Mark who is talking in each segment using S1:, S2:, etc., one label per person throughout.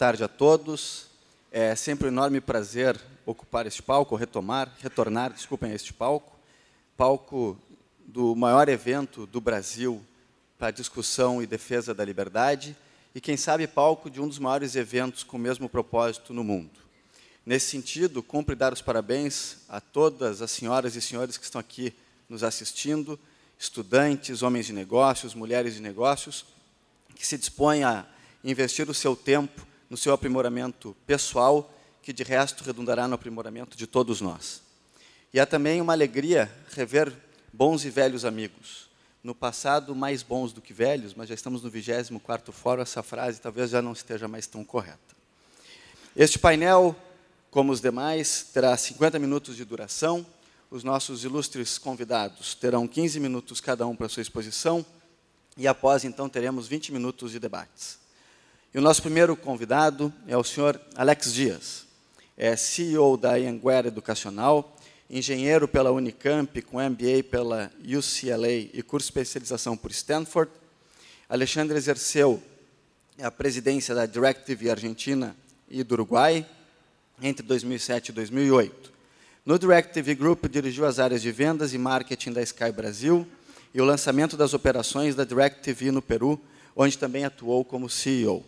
S1: tarde a todos. É sempre um enorme prazer ocupar este palco, retomar, retornar, desculpem, a este palco, palco do maior evento do Brasil para discussão e defesa da liberdade e, quem sabe, palco de um dos maiores eventos com o mesmo propósito no mundo. Nesse sentido, cumpre dar os parabéns a todas as senhoras e senhores que estão aqui nos assistindo, estudantes, homens de negócios, mulheres de negócios, que se dispõem a investir o seu tempo no seu aprimoramento pessoal, que de resto redundará no aprimoramento de todos nós. E é também uma alegria rever bons e velhos amigos. No passado, mais bons do que velhos, mas já estamos no 24º fórum, essa frase talvez já não esteja mais tão correta. Este painel, como os demais, terá 50 minutos de duração. Os nossos ilustres convidados terão 15 minutos cada um para sua exposição e após então teremos 20 minutos de debates. E o nosso primeiro convidado é o senhor Alex Dias, é CEO da Anguera Educacional, engenheiro pela Unicamp, com MBA pela UCLA e curso de especialização por Stanford. Alexandre exerceu a presidência da DirecTV Argentina e do Uruguai entre 2007 e 2008. No DirecTV Group, dirigiu as áreas de vendas e marketing da Sky Brasil e o lançamento das operações da DirecTV no Peru, onde também atuou como CEO.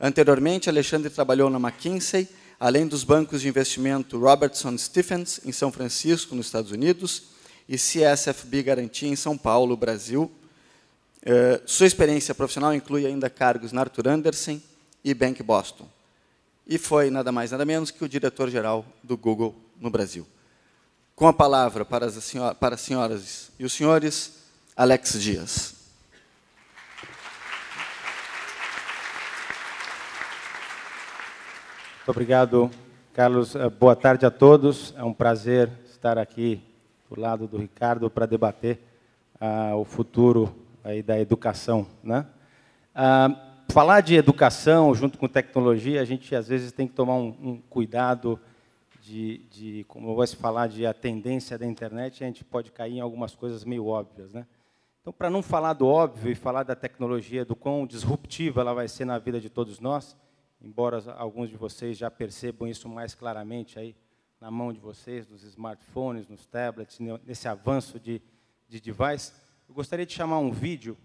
S1: Anteriormente, Alexandre trabalhou na McKinsey, além dos bancos de investimento Robertson Stephens, em São Francisco, nos Estados Unidos, e CSFB Garantia, em São Paulo, Brasil. Eh, sua experiência profissional inclui ainda cargos na Arthur Andersen e Bank Boston. E foi nada mais, nada menos que o diretor-geral do Google no Brasil. Com a palavra para as, para as senhoras e os senhores, Alex Dias. Muito obrigado,
S2: Carlos. Eh, boa tarde a todos. É um prazer estar aqui do lado do Ricardo para debater ah, o futuro aí da educação. Né? Ah, falar de educação junto com tecnologia, a gente às vezes tem que tomar um, um cuidado de, de, como vou se falar, de a tendência da internet, a gente pode cair em algumas coisas meio óbvias. Né? Então, para não falar do óbvio e falar da tecnologia, do quão disruptiva ela vai ser na vida de todos nós, embora alguns de vocês já percebam isso mais claramente aí na mão de vocês, nos smartphones, nos tablets, nesse avanço de, de device, eu gostaria de chamar um vídeo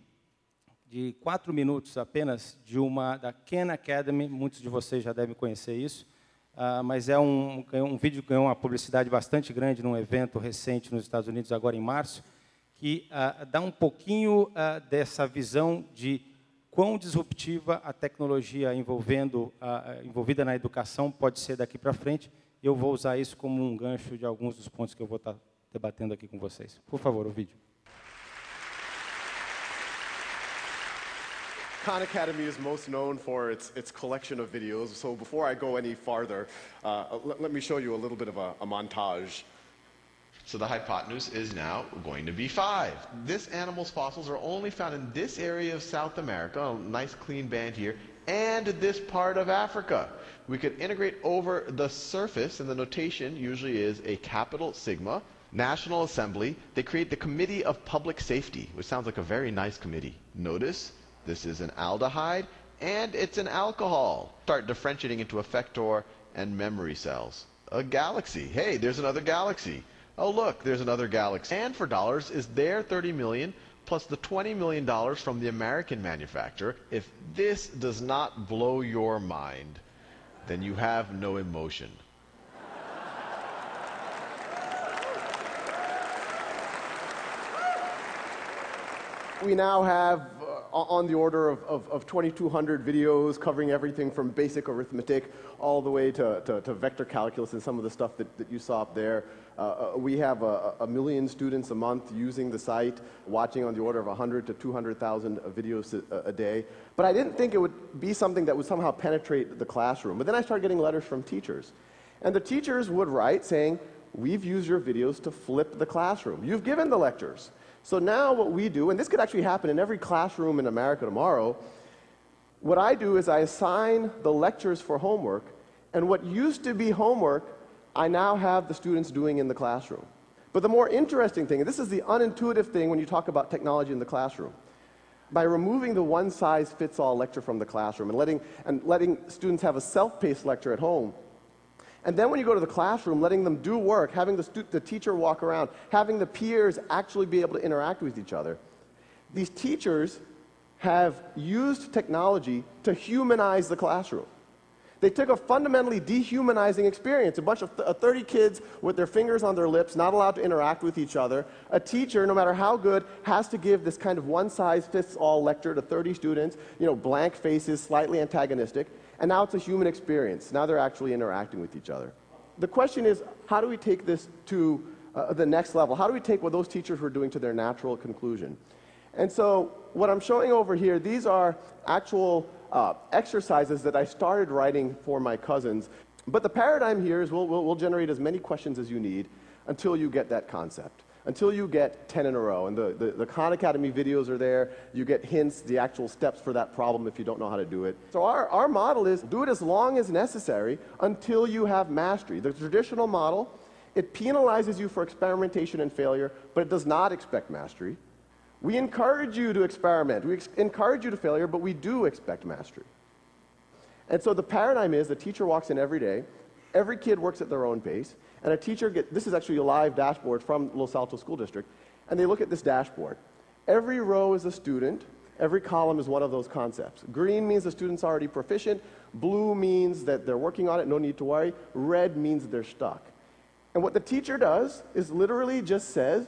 S2: de quatro minutos apenas de uma da Khan Academy, muitos de vocês já devem conhecer isso, uh, mas é um, um vídeo que ganhou uma publicidade bastante grande num evento recente nos Estados Unidos, agora em março, que uh, dá um pouquinho uh, dessa visão de quão disruptiva a tecnologia envolvendo, a, envolvida na educação pode ser daqui para frente. Eu vou usar isso como um gancho de alguns dos pontos que eu vou estar tá debatendo aqui com vocês. Por favor, o vídeo.
S3: Khan Academy is most known for its, its collection of videos. So before I go any farther, uh, let, me show you a little bit of a, a montage. So the hypotenuse is now going to be 5. This animal's fossils are only found in this area of South America, a nice clean band here, and this part of Africa. We could integrate over the surface, and the notation usually is a capital sigma. National Assembly, they create the Committee of Public Safety, which sounds like a very nice committee. Notice this is an aldehyde and it's an alcohol. Start differentiating into effector and memory cells. A galaxy. Hey, there's another galaxy. Oh, look, there's another galaxy. And for dollars is there 30 million plus the 20 million dollars from the American manufacturer. If this does not blow your mind, then you have no emotion. We now have uh, on the order of, of, of 2,200 videos covering everything from basic arithmetic all the way to, to, to, vector calculus and some of the stuff that, that you saw up there. Uh, uh, we have a, a, million students a month using the site, watching on the order of 100 to 200,000 videos a, a, day. But I didn't think it would be something that would somehow penetrate the classroom. But then I started getting letters from teachers. And the teachers would write saying, We've used your videos to flip the classroom. You've given the lectures. So now what we do, and this could actually happen in every classroom in America tomorrow, what I do is I assign the lectures for homework, and what used to be homework I now have the students doing in the classroom. But the more interesting thing, and this is the unintuitive thing when you talk about technology in the classroom, by removing the one size fits all lecture from the classroom and letting, and letting students have a self paced lecture at home. And then when you go to the classroom, letting them do work, having the, the teacher walk around, having the peers actually be able to interact with each other. These teachers have used technology to humanize the classroom. They took a fundamentally dehumanizing experience a bunch of th- uh, 30 kids with their fingers on their lips, not allowed to interact with each other. A teacher, no matter how good, has to give this kind of one size fits all lecture to 30 students, you know, blank faces, slightly antagonistic. And now it's a human experience. Now they're actually interacting with each other. The question is how do we take this to uh, the next level? How do we take what those teachers were doing to their natural conclusion? And so, what I'm showing over here, these are actual uh, exercises that I started writing for my cousins. But the paradigm here is we'll, we'll, we'll generate as many questions as you need until you get that concept until you get 10 in a row. And the, the, the, Khan Academy videos are there. You get hints, the actual steps for that problem if you don't know how to do it. So our, our model is do it as long as necessary until you have mastery. The traditional model, it penalizes you for experimentation and failure, but it does not expect mastery. We encourage you to experiment. We ex encourage you to failure, but we do expect mastery. And so the paradigm is the teacher walks in every day, every kid works at their own pace, and a teacher this is actually a live dashboard from Los Altos School District, and they look at this dashboard. Every row is a student, every column is one of those concepts. Green means the student's already proficient, blue means that they're working on it, no need to worry, red means they're stuck. And what the teacher does is literally just says,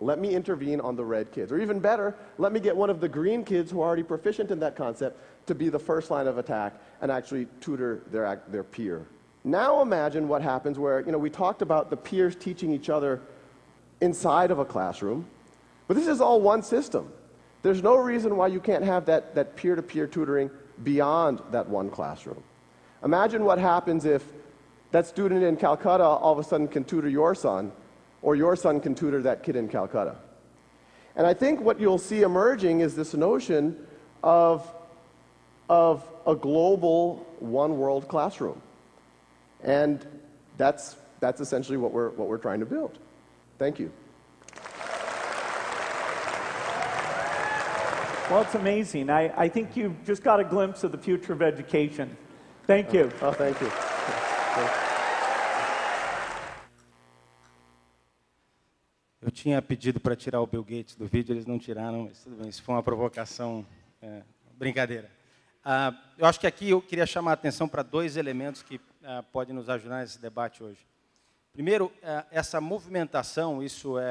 S3: let me intervene on the red kids. Or even better, let me get one of the green kids who are already proficient in that concept to be the first line of attack and actually tutor their, their peer. Now imagine what happens where, you know, we talked about the peers teaching each other inside of a classroom, but this is all one system. There's no reason why you can't have that, that peer-to-peer -peer tutoring beyond that one classroom. Imagine what happens if that student in Calcutta all of a sudden can tutor your son or your son can tutor that kid in Calcutta. And I think what you'll see emerging is this notion of, of a global one world classroom. And that's, that's essentially what we're, what we're trying to build. Thank you. Well, it's amazing. I, I think you have just got a glimpse of the future of education. Thank you. Oh, oh thank you.
S1: Eu
S2: tinha pedido para tirar o Bill Gates do vídeo, eles não tiraram, mas tudo bem, isso foi uma provocação, é, brincadeira. Ah, eu acho que aqui eu queria chamar a atenção para dois elementos que ah, podem nos ajudar nesse debate hoje. Primeiro, ah, essa movimentação, isso é, é,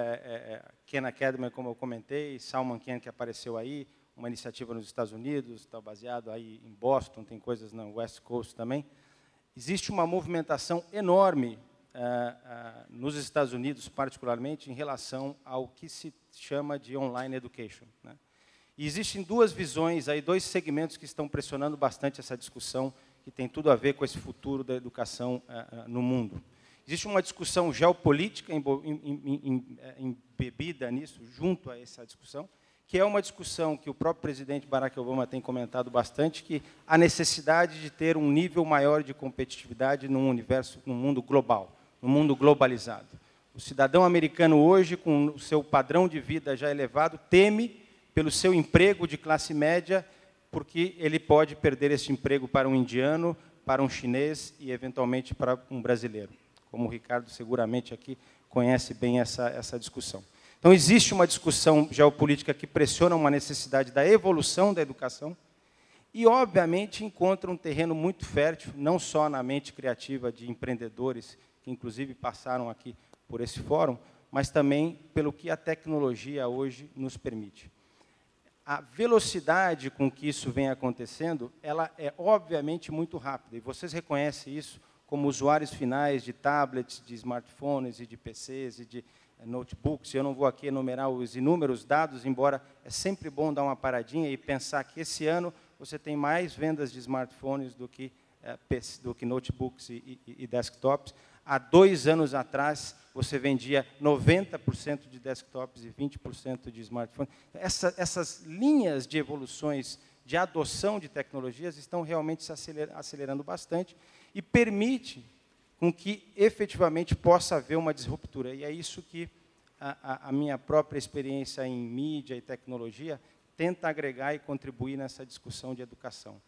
S2: é Ken Academy, como eu comentei, Salman Ken, que apareceu aí, uma iniciativa nos Estados Unidos, está baseado aí em Boston, tem coisas na West Coast também. Existe uma movimentação enorme ah, ah, nos Estados Unidos, particularmente, em relação ao que se chama de online education. Né? E existem duas visões, aí, dois segmentos que estão pressionando bastante essa discussão, que tem tudo a ver com esse futuro da educação uh, no mundo. Existe uma discussão geopolítica eh, embebida nisso, junto a essa discussão, que é uma discussão que o próprio presidente Barack Obama tem comentado bastante, que a necessidade de ter um nível maior de competitividade num universo, num mundo global no mundo globalizado. O cidadão americano hoje, com o seu padrão de vida já elevado, teme pelo seu emprego de classe média, porque ele pode perder esse emprego para um indiano, para um chinês e, eventualmente, para um brasileiro. Como o Ricardo seguramente aqui conhece bem essa, essa discussão. Então, existe uma discussão geopolítica que pressiona uma necessidade da evolução da educação e, obviamente, encontra um terreno muito fértil, não só na mente criativa de empreendedores que inclusive passaram aqui por esse fórum, mas também pelo que a tecnologia hoje nos permite. A velocidade com que isso vem acontecendo, ela é obviamente muito rápida, e vocês reconhecem isso como usuários finais de tablets, de smartphones e de PCs e de eh, notebooks. Eu não vou aqui enumerar os inúmeros dados, embora é sempre bom dar uma paradinha e pensar que esse ano você tem mais vendas de smartphones do que, eh, do que notebooks e, e, e desktops há dois anos atrás você vendia 90% de desktops e 20% de smartphones. Essa, essas linhas de evoluções de adoção de tecnologias estão realmente se acelerando bastante e permite com que efetivamente possa haver uma disruptura. E é isso que a, a minha própria experiência em mídia e tecnologia tenta agregar e contribuir nessa discussão de educação.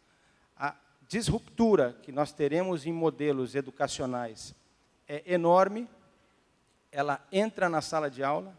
S2: A disruptura que nós teremos em modelos educacionais é enorme. Ela entra na sala de aula.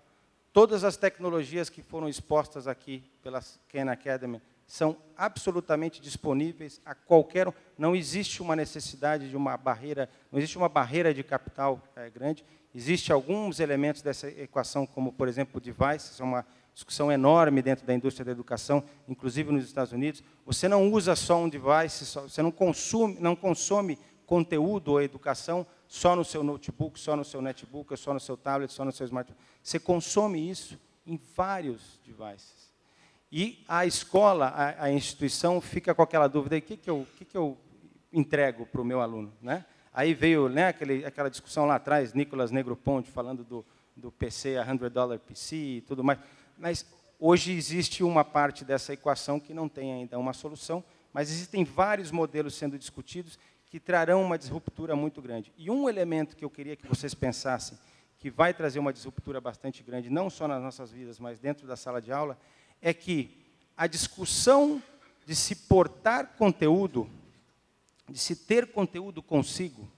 S2: Todas as tecnologias que foram expostas aqui pela Khan Academy são absolutamente disponíveis a qualquer um. Não existe uma necessidade de uma barreira, não existe uma barreira de capital é, grande. Existem alguns elementos dessa equação, como, por exemplo, o device, isso é uma discussão enorme dentro da indústria da educação, inclusive nos Estados Unidos. Você não usa só um device, só, você não consome, não consome conteúdo ou educação só no seu notebook, só no seu netbook, só no seu tablet, só no seu smartphone. Você consome isso em vários devices. E a escola, a, a instituição, fica com aquela dúvida: o que, que, eu, que, que eu entrego para o meu aluno? Né? Aí veio né, aquele, aquela discussão lá atrás, Nicolas Negroponte falando do, do PC, a 100 dollar PC e tudo mais. Mas hoje existe uma parte dessa equação que não tem ainda uma solução, mas existem vários modelos sendo discutidos que trarão uma disruptura muito grande. E um elemento que eu queria que vocês pensassem, que vai trazer uma disruptura bastante grande, não só nas nossas vidas, mas dentro da sala de aula, é que a discussão de se portar conteúdo, de se ter conteúdo consigo,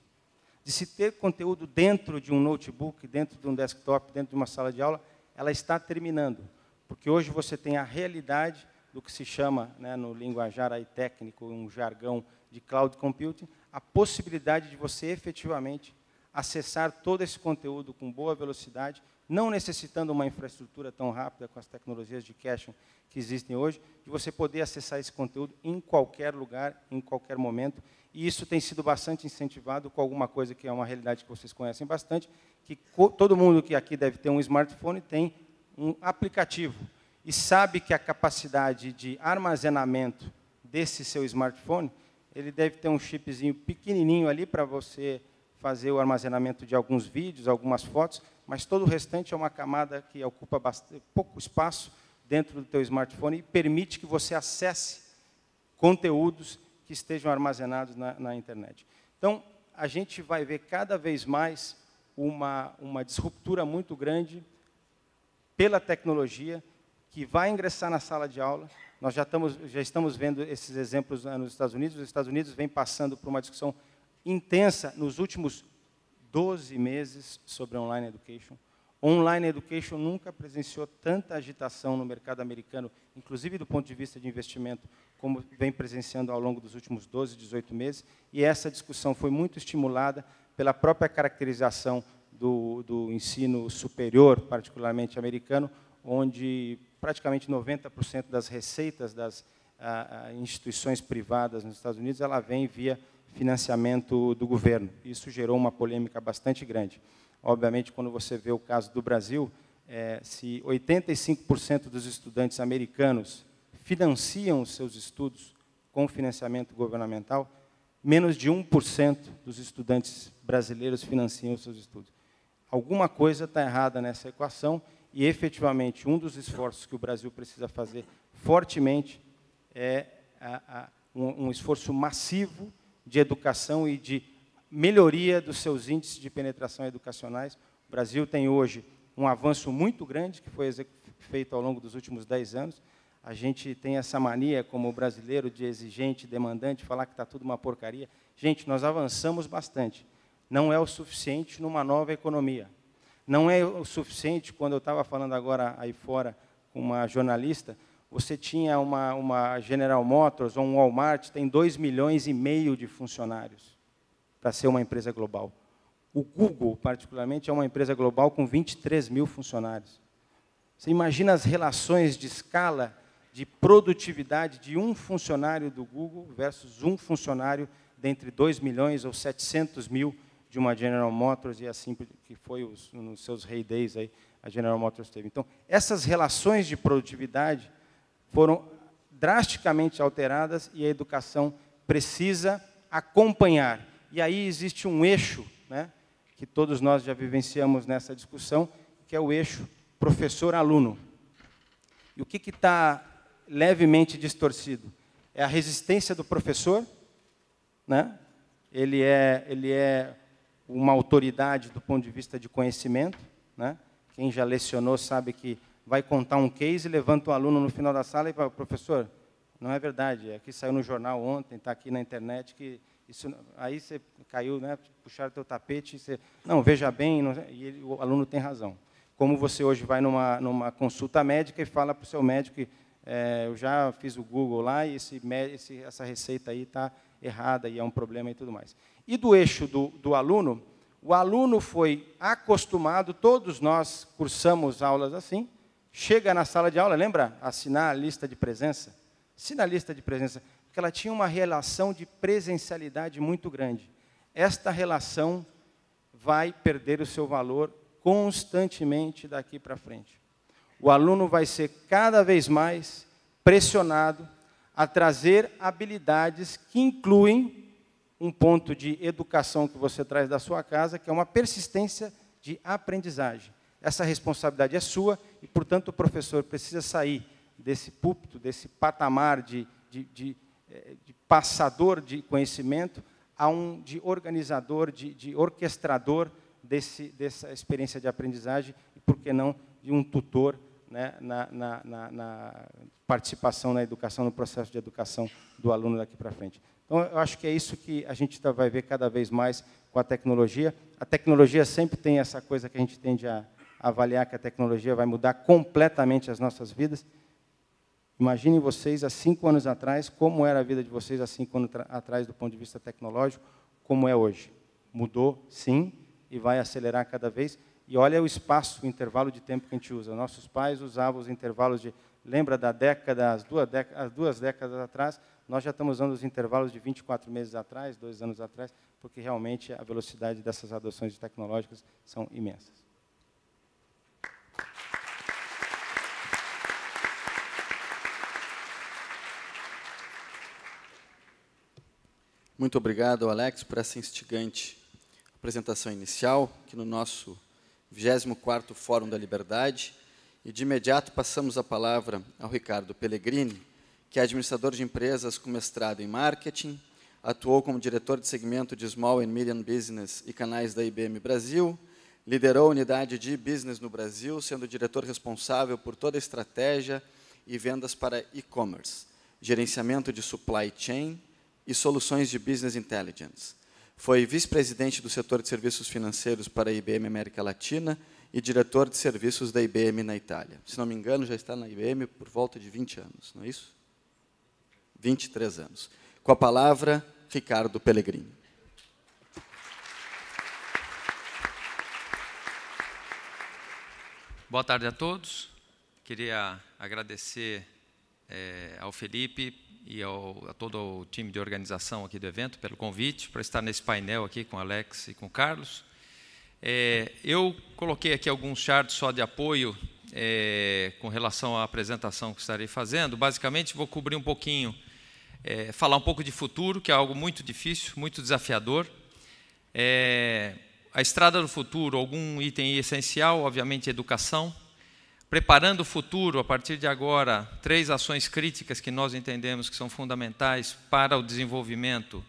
S2: de se ter conteúdo dentro de um notebook, dentro de um desktop, dentro de uma sala de aula, ela está terminando. Porque hoje você tem a realidade do que se chama, né, no linguajar aí técnico, um jargão de cloud computing, a possibilidade de você efetivamente acessar todo esse conteúdo com boa velocidade, não necessitando uma infraestrutura tão rápida com as tecnologias de caching que existem hoje, de você poder acessar esse conteúdo em qualquer lugar, em qualquer momento. E isso tem sido bastante incentivado com alguma coisa que é uma realidade que vocês conhecem bastante, que todo mundo que aqui deve ter um smartphone tem um aplicativo e sabe que a capacidade de armazenamento desse seu smartphone ele deve ter um chipzinho pequenininho ali para você fazer o armazenamento de alguns vídeos, algumas fotos, mas todo o restante é uma camada que ocupa bastante, pouco espaço dentro do teu smartphone e permite que você acesse conteúdos que estejam armazenados na, na internet. Então, a gente vai ver cada vez mais uma, uma disruptura muito grande pela tecnologia que vai ingressar na sala de aula, nós já estamos, já estamos vendo esses exemplos ah, nos Estados Unidos. Os Estados Unidos vem passando por uma discussão intensa nos últimos 12 meses sobre online education. Online education nunca presenciou tanta agitação no mercado americano, inclusive do ponto de vista de investimento, como vem presenciando ao longo dos últimos 12, 18 meses. E essa discussão foi muito estimulada pela própria caracterização do, do ensino superior, particularmente americano, onde praticamente 90% das receitas das ah, ah, instituições privadas nos Estados Unidos, ela vem via financiamento do governo. Isso gerou uma polêmica bastante grande. Obviamente, quando você vê o caso do Brasil, é, se 85% dos estudantes americanos financiam os seus estudos com financiamento governamental, menos de 1% dos estudantes brasileiros financiam os seus estudos. Alguma coisa está errada nessa equação e, efetivamente, um dos esforços que o Brasil precisa fazer fortemente é a, a, um, um esforço massivo de educação e de melhoria dos seus índices de penetração educacionais. O Brasil tem hoje um avanço muito grande que foi feito ao longo dos últimos 10 anos. A gente tem essa mania, como brasileiro, de exigente, demandante, falar que está tudo uma porcaria. Gente, nós avançamos bastante. Não é o suficiente numa nova economia. Não é o suficiente, quando eu estava falando agora aí fora com uma jornalista, você tinha uma, uma General Motors ou um Walmart, tem 2 milhões e meio de funcionários para ser uma empresa global. O Google, particularmente, é uma empresa global com 23 mil funcionários. Você imagina as relações de escala, de produtividade de um funcionário do Google versus um funcionário dentre 2 milhões ou 700 mil de uma General Motors e assim que foi os, nos seus heydays aí a General Motors teve. Então, essas relações de produtividade foram drasticamente alteradas e a educação precisa acompanhar. E aí existe um eixo, né, que todos nós já vivenciamos nessa discussão, que é o eixo professor-aluno. E o que está levemente distorcido? É a resistência do professor, né? ele, é, ele é uma autoridade do ponto de vista de conhecimento. Né? Quem já lecionou sabe que vai contar um case, levanta o aluno no final da sala e fala, professor, não é verdade, é que saiu no jornal ontem, está aqui na internet, que isso, aí você caiu, né, puxaram teu tapete, e você, não, veja bem, não, e ele, o aluno tem razão. Como você hoje vai numa, numa consulta médica e fala para o seu médico que é, eu já fiz o Google lá e esse, esse, essa receita aí está errada e é um problema e tudo mais. E do eixo do, do aluno, o aluno foi acostumado, todos nós cursamos aulas assim, chega na sala de aula, lembra? Assinar a lista de presença. Assina a lista de presença, porque ela tinha uma relação de presencialidade muito grande. Esta relação vai perder o seu valor constantemente daqui para frente. O aluno vai ser cada vez mais pressionado a trazer habilidades que incluem um ponto de educação que você traz da sua casa, que é uma persistência de aprendizagem. Essa responsabilidade é sua e, portanto, o professor precisa sair desse púlpito, desse patamar de, de, de, eh, de passador de conhecimento a um de organizador, de, orquestrador desse, dessa experiência de aprendizagem e, por que não, de um tutor né, na, na, na, na participação na educação, no processo de educação do aluno daqui para frente. Então, eu acho que é isso que a gente tá, vai ver cada vez mais com a tecnologia. A tecnologia sempre tem essa coisa que a gente tende a avaliar que a tecnologia vai mudar completamente as nossas vidas. Imaginem vocês, há cinco anos atrás, como era a vida de vocês há cinco anos atrás do ponto de vista tecnológico, como é hoje. Mudou, sim, e vai acelerar cada vez. E olha o espaço, o intervalo de tempo que a gente usa. Nossos pais usavam os intervalos de lembra da década, as duas, décadas, as duas décadas atrás, nós já estamos usando os intervalos de 24 meses atrás, dois anos atrás, porque realmente a velocidade dessas adoções tecnológicas são imensas.
S1: Muito obrigado, Alex, por essa instigante apresentação inicial, que no nosso 24º Fórum da Liberdade, e de imediato passamos a palavra ao Ricardo Pellegrini, que é administrador de empresas com mestrado em marketing, atuou como diretor de segmento de Small and Medium Business e canais da IBM Brasil, liderou a unidade de business no Brasil, sendo diretor responsável por toda a estratégia e vendas para e-commerce, gerenciamento de supply chain e soluções de business intelligence. Foi vice-presidente do setor de serviços financeiros para a IBM América Latina e diretor de serviços da IBM na Itália. Se não me engano, já está na IBM por volta de 20 anos, não é isso? 23 anos. Com a palavra, Ricardo Pellegrini.
S4: Boa tarde a todos. Queria agradecer é, ao Felipe e ao, a todo o time de organização aqui do evento pelo convite para estar nesse painel aqui com o Alex e com o Carlos. É, eu coloquei aqui alguns charts só de apoio é, com relação à apresentação que estarei fazendo. Basicamente, vou cobrir um pouquinho, é, falar um pouco de futuro, que é algo muito difícil, muito desafiador. É, a estrada do futuro, algum item essencial, obviamente, é educação. Preparando o futuro, a partir de agora, três ações críticas que nós entendemos que são fundamentais para o desenvolvimento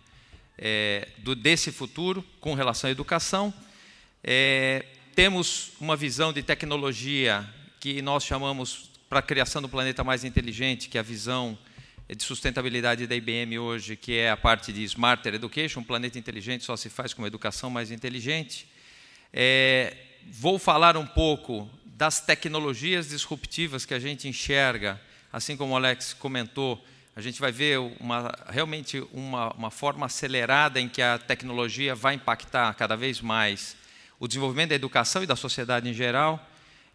S4: é, do, desse futuro com relação à educação. É, temos uma visão de tecnologia que nós chamamos para a criação do planeta mais inteligente, que é a visão de sustentabilidade da IBM hoje, que é a parte de Smarter Education, um planeta inteligente só se faz com educação mais inteligente. É, vou falar um pouco das tecnologias disruptivas que a gente enxerga, assim como o Alex comentou, a gente vai ver uma, realmente uma, uma forma acelerada em que a tecnologia vai impactar cada vez mais o desenvolvimento da educação e da sociedade em geral.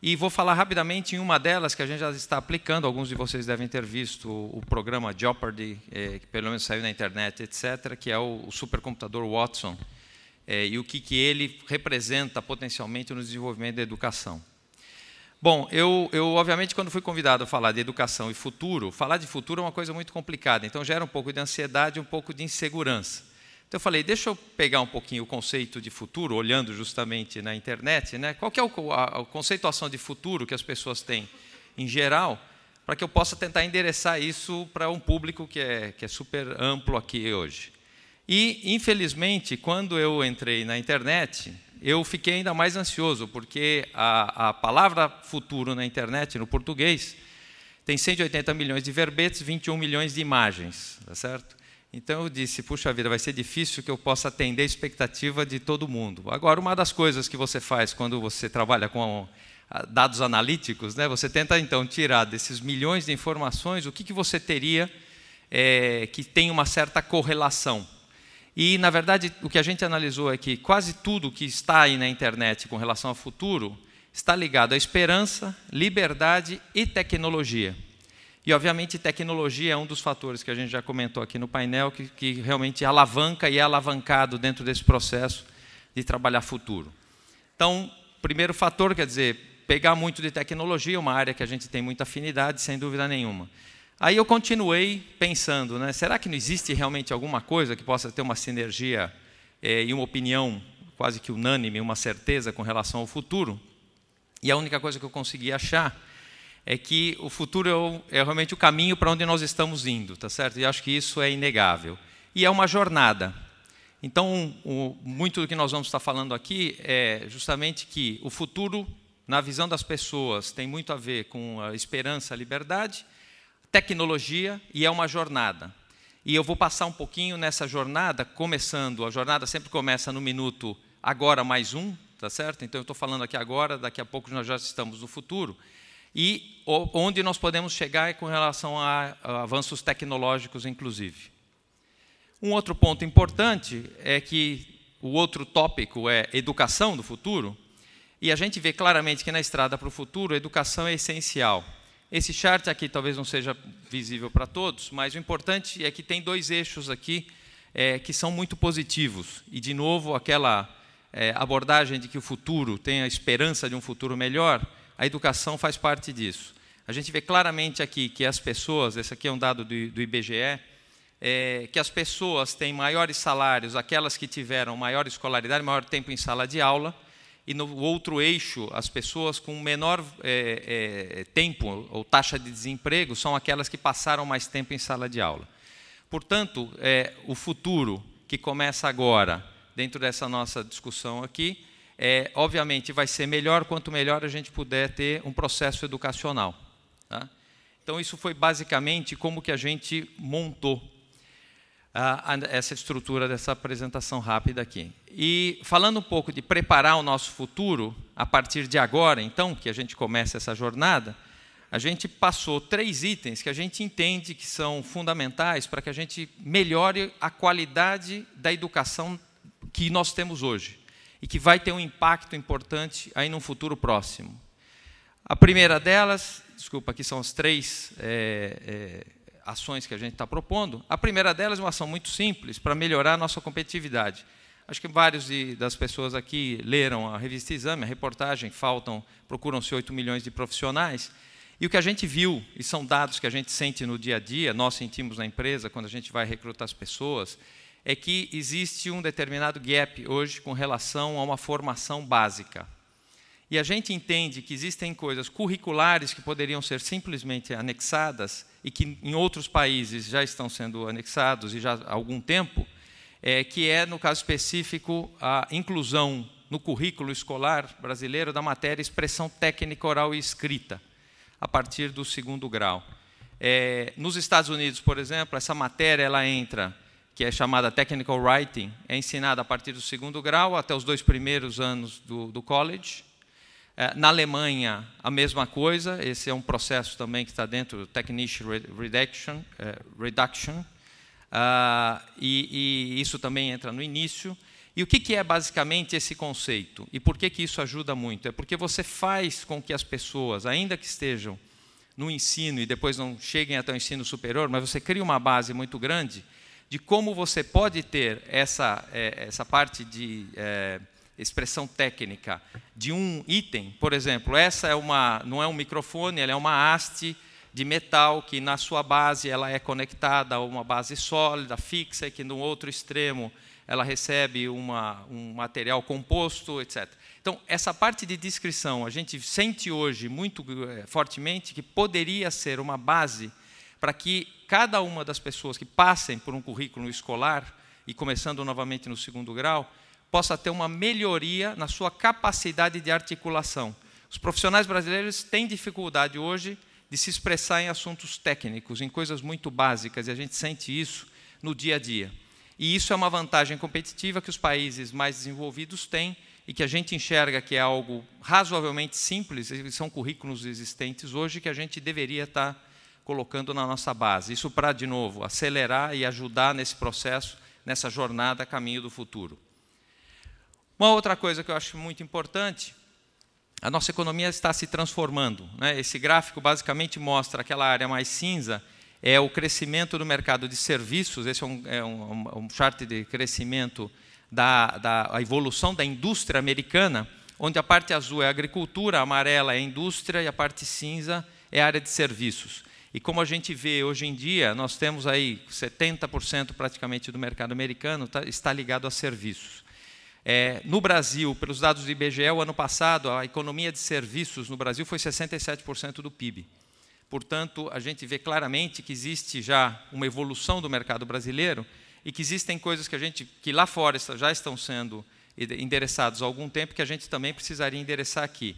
S4: E vou falar rapidamente em uma delas que a gente já está aplicando, alguns de vocês devem ter visto o programa Jeopardy, eh, que pelo menos saiu na internet, etc., que é o, o supercomputador Watson, eh, e o que, que ele representa potencialmente no desenvolvimento da educação. Bom, eu, eu obviamente, quando fui convidado a falar de educação e futuro, falar de futuro é uma coisa muito complicada, então gera um pouco de ansiedade, um pouco de insegurança. Então eu falei, deixa eu pegar um pouquinho o conceito de futuro, olhando justamente na internet, né? qual que é o, a, a conceituação de futuro que as pessoas têm em geral, para que eu possa tentar endereçar isso para um público que é, que é super amplo aqui hoje. E, infelizmente, quando eu entrei na internet, eu fiquei ainda mais ansioso, porque a, a palavra futuro na internet, no português, tem 180 milhões de verbetes, 21 milhões de imagens, tá certo? Então eu disse, puxa vida, vai ser difícil que eu possa atender a expectativa de todo mundo. Agora, uma das coisas que você faz quando você trabalha com ah, dados analíticos, né, você tenta então tirar desses milhões de informações o que, que você teria é, que tem uma certa correlação. E, na verdade, o que a gente analisou é que quase tudo que está aí na internet com relação ao futuro está ligado à esperança, liberdade e tecnologia. E, obviamente, tecnologia é um dos fatores que a gente já comentou aqui no painel, que, que realmente alavanca e é alavancado dentro desse processo de trabalhar futuro. Então, primeiro fator, quer dizer, pegar muito de tecnologia, uma área que a gente tem muita afinidade, sem dúvida nenhuma. Aí eu continuei pensando, né, será que não existe realmente alguma coisa que possa ter uma sinergia é, e uma opinião quase que unânime, uma certeza com relação ao futuro? E a única coisa que eu consegui achar é que o futuro é, é, realmente o caminho para onde nós estamos indo, tá certo? E acho que isso é inegável. E é uma jornada. Então, o, muito do que nós vamos estar falando aqui é justamente que o futuro, na visão das pessoas, tem muito a ver com a esperança, a liberdade, tecnologia e é uma jornada. E eu vou passar um pouquinho nessa jornada, começando, a jornada sempre começa no minuto agora mais um, tá certo? Então eu estou falando aqui agora, daqui a pouco nós já estamos no futuro. E onde nós podemos chegar é com relação a avanços tecnológicos, inclusive. Um outro ponto importante é que o outro tópico é educação do futuro, e a gente vê claramente que na estrada para o futuro a educação é essencial. Esse chart aqui talvez não seja visível para todos, mas o importante é que tem dois eixos aqui é, que são muito positivos. E, de novo, aquela é, abordagem de que o futuro tem a esperança de um futuro melhor, a educação faz parte disso. A gente vê claramente aqui que as pessoas, esse aqui é um dado do, do IBGE, é, que as pessoas têm maiores salários, aquelas que tiveram maior escolaridade, maior tempo em sala de aula, e no outro eixo, as pessoas com menor é, é, tempo ou taxa de desemprego são aquelas que passaram mais tempo em sala de aula. Portanto, é, o futuro que começa agora, dentro dessa nossa discussão aqui, é, obviamente, vai ser melhor quanto melhor a gente puder ter um processo educacional. Tá? Então, isso foi basicamente como que a gente montou a, a, essa estrutura dessa apresentação rápida aqui. E falando um pouco de preparar o nosso futuro, a partir de agora, então, que a gente começa essa jornada, a gente passou três itens que a gente entende que são fundamentais para que a gente melhore a qualidade da educação que nós temos hoje e que vai ter um impacto importante aí num futuro próximo. A primeira delas, desculpa, aqui são as três é, é, ações que a gente está propondo. A primeira delas é uma ação muito simples para melhorar a nossa competitividade. Acho que vários de, das pessoas aqui leram a revista Exame, a reportagem, faltam, procuram-se 8 milhões de profissionais. E o que a gente viu, e são dados que a gente sente no dia a dia, nós sentimos na empresa, quando a gente vai recrutar as pessoas, é que existe um determinado gap hoje com relação a uma formação básica. E a gente entende que existem coisas curriculares que poderiam ser simplesmente anexadas e que em outros países já estão sendo anexados e já há algum tempo, é, que é, no caso específico, a inclusão no currículo escolar brasileiro da matéria expressão técnica oral e escrita, a partir do segundo grau. É, nos Estados Unidos, por exemplo, essa matéria ela entra que é chamada Technical Writing, é ensinada a partir do segundo grau até os dois primeiros anos do, do college. É, na Alemanha, a mesma coisa, esse é um processo também que está dentro do Technische Reduction, é, Reduction ah, e, e, isso também entra no início. E o que, que é basicamente esse conceito? E por que, que isso ajuda muito? É porque você faz com que as pessoas, ainda que estejam no ensino e depois não cheguem até o ensino superior, mas você cria uma base muito grande de como você pode ter essa, é, essa parte de é, expressão técnica de um item. Por exemplo, essa é uma, não é um microfone, ela é uma haste de metal que na sua base ela é conectada a uma base sólida, fixa, e que no outro extremo ela recebe uma, um material composto, etc. Então, essa parte de descrição, a gente sente hoje muito é, fortemente que poderia ser uma base para que cada uma das pessoas que passem por um currículo escolar e começando novamente no segundo grau, possa ter uma melhoria na sua capacidade de articulação. Os profissionais brasileiros têm dificuldade hoje de se expressar em assuntos técnicos, em coisas muito básicas, e a gente sente isso no dia a dia. E isso é uma vantagem competitiva que os países mais desenvolvidos têm e que a gente enxerga que é algo razoavelmente simples, e são currículos existentes hoje que a gente deveria estar colocando na nossa base. Isso para, de novo, acelerar e ajudar nesse processo, nessa jornada caminho do futuro. Uma outra coisa que eu acho muito importante, a nossa economia está se transformando. Né? Esse gráfico basicamente mostra aquela área mais cinza, é o crescimento do mercado de serviços, esse é um, é um, um chart de crescimento da, da evolução da indústria americana, onde a parte azul é a agricultura, a amarela é a indústria e a parte cinza é a área de serviços. E como a gente vê hoje em dia, nós temos aí 70% praticamente do mercado americano tá, está ligado a serviços. É, no Brasil, pelos dados do IBGE, o ano passado, a economia de serviços no Brasil foi 67% do PIB. Portanto, a gente vê claramente que existe já uma evolução do mercado brasileiro e que existem coisas que a gente que lá fora já estão sendo endereçadas há algum tempo que a gente também precisaria endereçar aqui.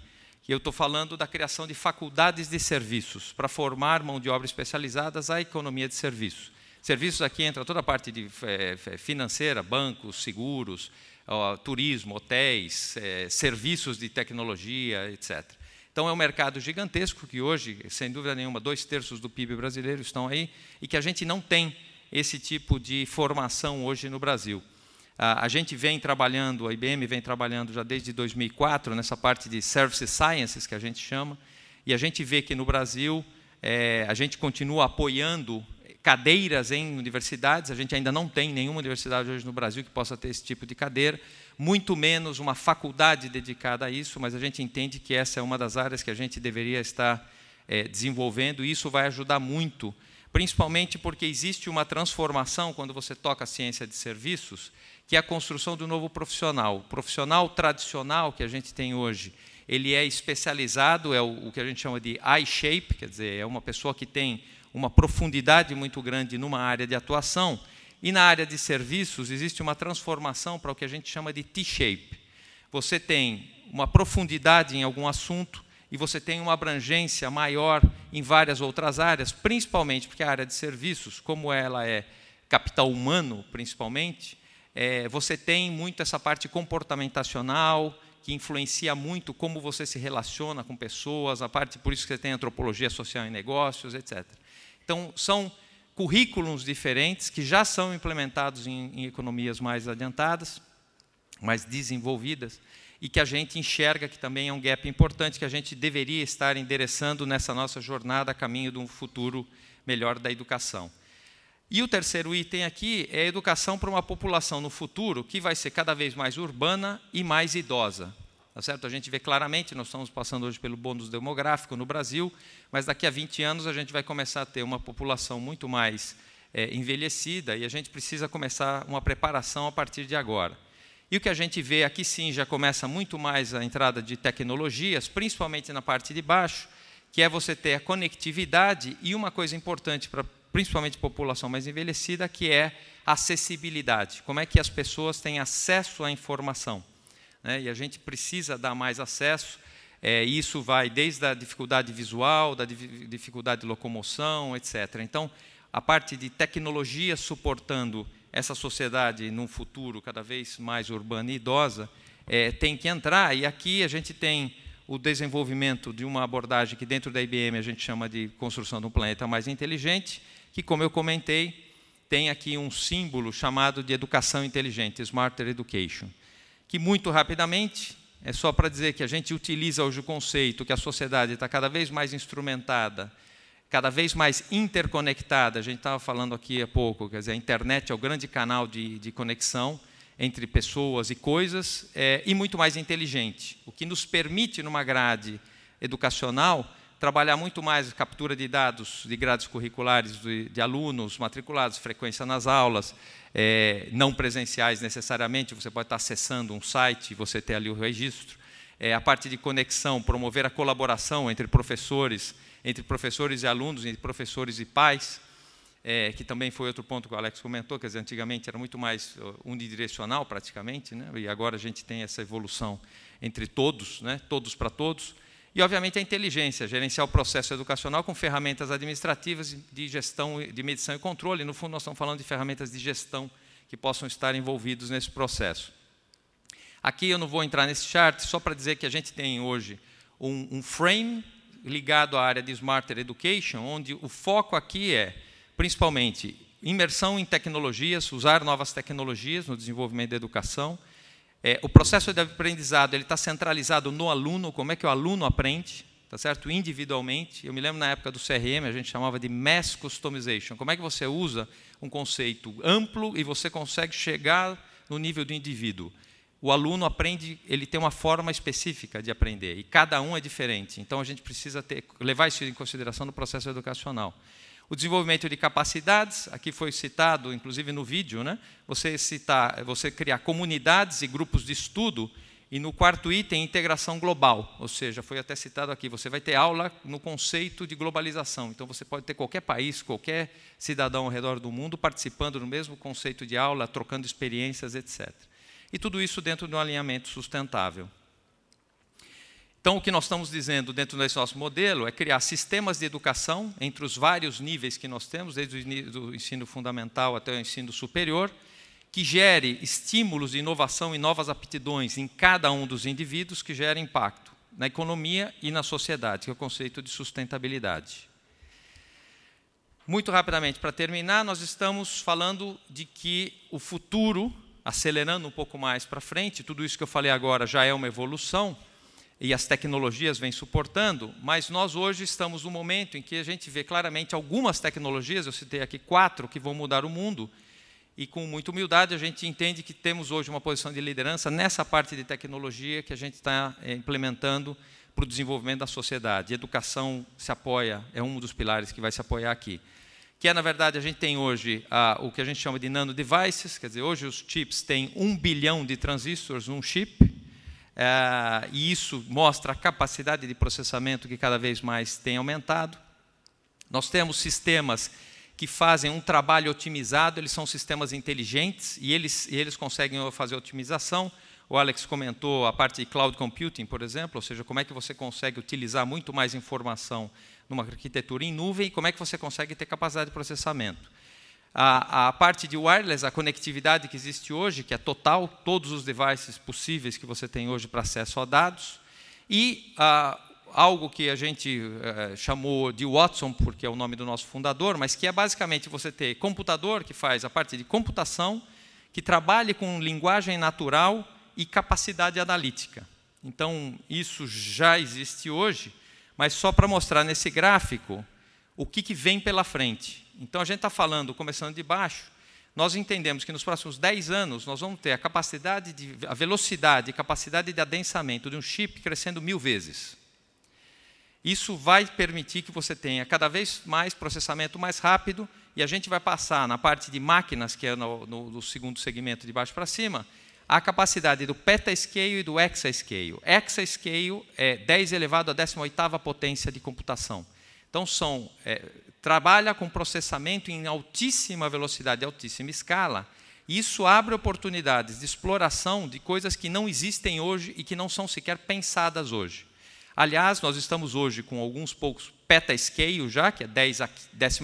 S4: E eu estou falando da criação de faculdades de serviços para formar mão de obra especializadas à economia de serviços. Serviços aqui entra toda a parte de, é, financeira, bancos, seguros, ó, turismo, hotéis, é, serviços de tecnologia, etc. Então é um mercado gigantesco que hoje, sem dúvida nenhuma, dois terços do PIB brasileiro estão aí e que a gente não tem esse tipo de formação hoje no Brasil. Ah, a gente vem trabalhando, a IBM vem trabalhando já desde 2004 nessa parte de Service Sciences, que a gente chama, e a gente vê que no Brasil é, a gente continua apoiando cadeiras em universidades, a gente ainda não tem nenhuma universidade hoje no Brasil que possa ter esse tipo de cadeira, muito menos uma faculdade dedicada a isso, mas a gente entende que essa é uma das áreas que a gente deveria estar é, desenvolvendo, e isso vai ajudar muito, principalmente porque existe uma transformação quando você toca a ciência de serviços, que é a construção do novo profissional. O profissional tradicional que a gente tem hoje, ele é especializado, é o, o que a gente chama de I shape, quer dizer, é uma pessoa que tem uma profundidade muito grande numa área de atuação, e na área de serviços existe uma transformação para o que a gente chama de T-shape. Você tem uma profundidade em algum assunto e você tem uma abrangência maior em várias outras áreas, principalmente porque a área de serviços, como ela é capital humano, principalmente, é, você tem muito essa parte comportamentacional, que influencia muito como você se relaciona com pessoas, a parte por isso que você tem antropologia social em negócios, etc. Então, são currículos diferentes que já são implementados em, em economias mais adiantadas, mais desenvolvidas, e que a gente enxerga que também é um gap importante que a gente deveria estar endereçando nessa nossa jornada a caminho de um futuro melhor da educação. E o terceiro item aqui é a educação para uma população no futuro que vai ser cada vez mais urbana e mais idosa. Tá certo? A gente vê claramente, nós estamos passando hoje pelo bônus demográfico no Brasil, mas daqui a 20 anos a gente vai começar a ter uma população muito mais é, envelhecida e a gente precisa começar uma preparação a partir de agora. E o que a gente vê aqui sim já começa muito mais a entrada de tecnologias, principalmente na parte de baixo, que é você ter a conectividade e uma coisa importante para principalmente população mais envelhecida, que é acessibilidade. Como é que as pessoas têm acesso à informação? Né? E a gente precisa dar mais acesso. É, isso vai desde a dificuldade visual, da dificuldade de locomoção, etc. Então, a parte de tecnologia suportando essa sociedade num futuro cada vez mais urbana e idosa é, tem que entrar. E aqui a gente tem o desenvolvimento de uma abordagem que dentro da IBM a gente chama de construção de um planeta mais inteligente, que, como eu comentei, tem aqui um símbolo chamado de educação inteligente, Smarter Education, que muito rapidamente é só para dizer que a gente utiliza hoje o conceito que a sociedade está cada vez mais instrumentada, cada vez mais interconectada. A gente estava falando aqui há pouco, quer dizer, a internet é o grande canal de, de conexão entre pessoas e coisas, é, e muito mais inteligente, o que nos permite, numa grade educacional, trabalhar muito mais captura de dados de grades curriculares de, de alunos matriculados, frequência nas aulas, é, não presenciais necessariamente, você pode estar acessando um site, você ter ali o registro. É, a parte de conexão, promover a colaboração entre professores, entre professores e alunos, entre professores e pais, é, que também foi outro ponto que o Alex comentou, que antigamente era muito mais uh, unidirecional praticamente, né, e agora a gente tem essa evolução entre todos, né, todos para todos. E, obviamente, a inteligência, gerenciar o processo educacional com ferramentas administrativas de gestão, de medição e controle. No fundo, nós estamos falando de ferramentas de gestão que possam estar envolvidos nesse processo. Aqui eu não vou entrar nesse chart, só para dizer que a gente tem hoje um, um frame ligado à área de Smarter Education, onde o foco aqui é, principalmente, imersão em tecnologias, usar novas tecnologias no desenvolvimento da educação, é, o processo de aprendizado ele está centralizado no aluno, como é que o aluno aprende, tá certo? individualmente. Eu me lembro na época do CRM, a gente chamava de mass customization. Como é que você usa um conceito amplo e você consegue chegar no nível do indivíduo? O aluno aprende, ele tem uma forma específica de aprender, e cada um é diferente. Então, a gente precisa ter, levar isso em consideração no processo educacional. O desenvolvimento de capacidades, aqui foi citado, inclusive no vídeo, né? Você citar, você criar comunidades e grupos de estudo. E no quarto item, integração global, ou seja, foi até citado aqui, você vai ter aula no conceito de globalização. Então você pode ter qualquer país, qualquer cidadão ao redor do mundo participando do mesmo conceito de aula, trocando experiências, etc. E tudo isso dentro de um alinhamento sustentável. Então, o que nós estamos dizendo dentro desse nosso modelo é criar sistemas de educação entre os vários níveis que nós temos, desde o ensino fundamental até o ensino superior, que gere estímulos de inovação e novas aptidões em cada um dos indivíduos que gera impacto na economia e na sociedade, que é o conceito de sustentabilidade. Muito rapidamente, para terminar, nós estamos falando de que o futuro, acelerando um pouco mais para frente, tudo isso que eu falei agora já é uma evolução, e as tecnologias vêm suportando, mas nós hoje estamos num momento em que a gente vê claramente algumas tecnologias, eu citei aqui quatro, que vão mudar o mundo, e com muita humildade a gente entende que temos hoje uma posição de liderança nessa parte de tecnologia que a gente está eh, implementando para o desenvolvimento da sociedade. Educação se apoia, é um dos pilares que vai se apoiar aqui. Que é, na verdade, a gente tem hoje ah, o que a gente chama de nano devices, quer dizer, hoje os chips têm um bilhão de transistores num chip, é, e isso mostra a capacidade de processamento que cada vez mais tem aumentado. Nós temos sistemas que fazem um trabalho otimizado, eles são sistemas inteligentes e eles, e eles conseguem fazer otimização. O Alex comentou a parte de cloud computing, por exemplo, ou seja, como é que você consegue utilizar muito mais informação numa arquitetura em nuvem e como é que você consegue ter capacidade de processamento a, a, parte de wireless, a conectividade que existe hoje, que é total, todos os devices possíveis que você tem hoje para acesso a dados, e a, algo que a gente a, eh, chamou de Watson, porque é o nome do nosso fundador, mas que é basicamente você ter computador que faz a parte de computação, que trabalhe com linguagem natural e capacidade analítica. Então, isso já existe hoje, mas só para mostrar nesse gráfico o que, que vem pela frente. Então a gente está falando, começando de baixo, nós entendemos que nos próximos 10 anos nós vamos ter a capacidade, de, a velocidade e capacidade de adensamento de um chip crescendo mil vezes. Isso vai permitir que você tenha cada vez mais processamento mais rápido e a gente vai passar na parte de máquinas, que é no, no, no segundo segmento de baixo para cima, a capacidade do petascale e do hexascale. Hexascale é 10 elevado à 18ª potência de computação. Então, são é, trabalha com processamento em altíssima velocidade, altíssima escala. Isso abre oportunidades de exploração de coisas que não existem hoje e que não são sequer pensadas hoje. Aliás, nós estamos hoje com alguns poucos petascale já, que é 10 a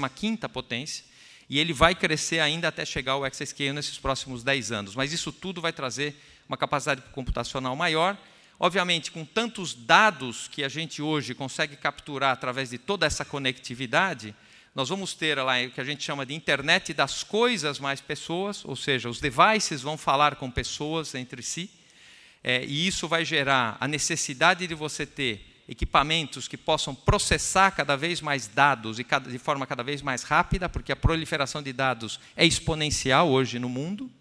S4: 15 potência, e ele vai crescer ainda até chegar ao exascale nesses próximos 10 anos. Mas isso tudo vai trazer uma capacidade computacional maior. Obviamente, com tantos dados que a gente hoje consegue capturar através de toda essa conectividade, nós vamos ter lá o que a gente chama de internet das coisas mais pessoas, ou seja, os devices vão falar com pessoas entre si, é, e isso vai gerar a necessidade de você ter equipamentos que possam processar cada vez mais dados e cada, de forma cada vez mais rápida, porque a proliferação de dados é exponencial hoje no mundo.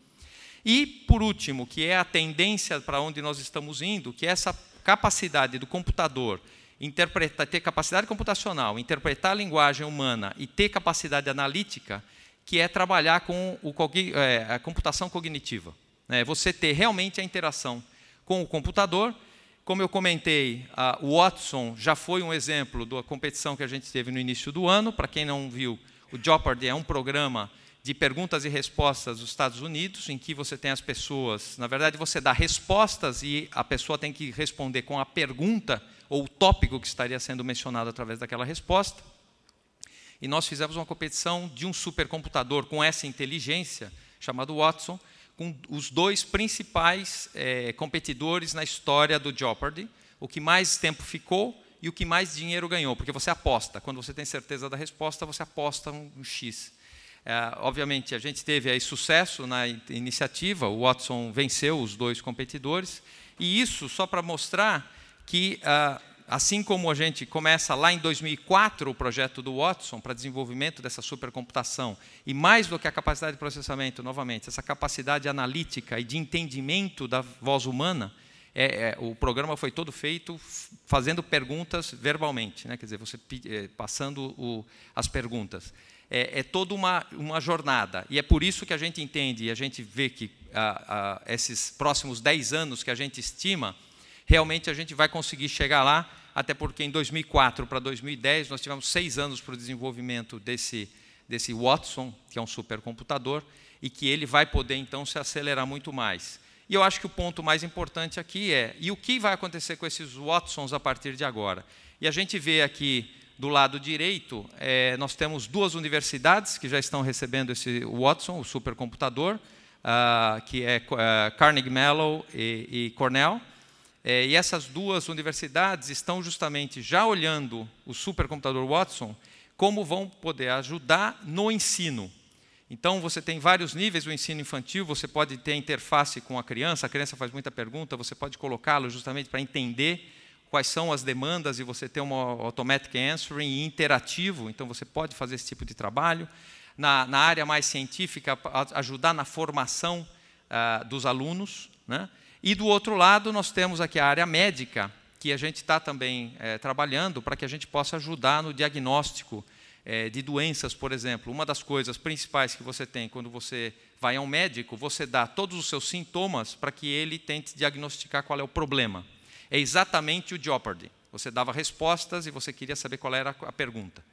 S4: E, por último, que é a tendência para onde nós estamos indo, que é essa capacidade do computador interpretar, ter capacidade computacional, interpretar a linguagem humana e ter capacidade analítica, que é trabalhar com o, é, a computação cognitiva. É você ter realmente a interação com o computador. Como eu comentei, o Watson já foi um exemplo da competição que a gente teve no início do ano. Para quem não viu, o Jeopardy é um programa de perguntas e respostas dos Estados Unidos, em que você tem as pessoas, na verdade, você dá respostas e a pessoa tem que responder com a pergunta ou o tópico que estaria sendo mencionado através daquela resposta. E nós fizemos uma competição de um supercomputador com essa inteligência, chamado Watson, com os dois principais é, competidores na história do Jeopardy, o que mais tempo ficou e o que mais dinheiro ganhou, porque você aposta. Quando você tem certeza da resposta, você aposta um, um X. É, obviamente, a gente teve aí sucesso na iniciativa, o Watson venceu os dois competidores, e isso só para mostrar que, ah, assim como a gente começa lá em 2004 o projeto do Watson para desenvolvimento dessa supercomputação, e mais do que a capacidade de processamento, novamente, essa capacidade analítica e de entendimento da voz humana, é, é, o programa foi todo feito fazendo perguntas verbalmente, né? quer dizer, você é, passando o, as perguntas. É, é, toda uma, uma, jornada, e é por isso que a gente entende e a gente vê que a, ah, a, ah, esses próximos 10 anos que a gente estima realmente a gente vai conseguir chegar lá, até porque em 2004 para 2010 nós tivemos seis anos para o desenvolvimento desse, desse Watson, que é um supercomputador, e que ele vai poder então se acelerar muito mais. E eu acho que o ponto mais importante aqui é: e o que vai acontecer com esses Watsons a partir de agora? E a gente vê aqui do lado direito, é, nós temos duas universidades que já estão recebendo esse Watson, o supercomputador, uh, que é uh, Carnegie Mellon e, e Cornell. É, e essas duas universidades estão justamente já olhando o supercomputador Watson como vão poder ajudar no ensino. Então, você tem vários níveis do ensino infantil, você pode ter interface com a criança, a criança faz muita pergunta, você pode colocá-lo justamente para entender quais são as demandas e você ter uma automatic answering interativo, então você pode fazer esse tipo de trabalho. Na, na área mais científica, ajudar na formação ah, dos alunos, né? E do outro lado, nós temos aqui a área médica, que a gente está também é, trabalhando para que a gente possa ajudar no diagnóstico é, de doenças, por exemplo. Uma das coisas principais que você tem quando você vai a um médico, você dá todos os seus sintomas para que ele tente diagnosticar qual é o problema. É exatamente o Jeopardy. Você dava respostas e você queria saber qual era a pergunta.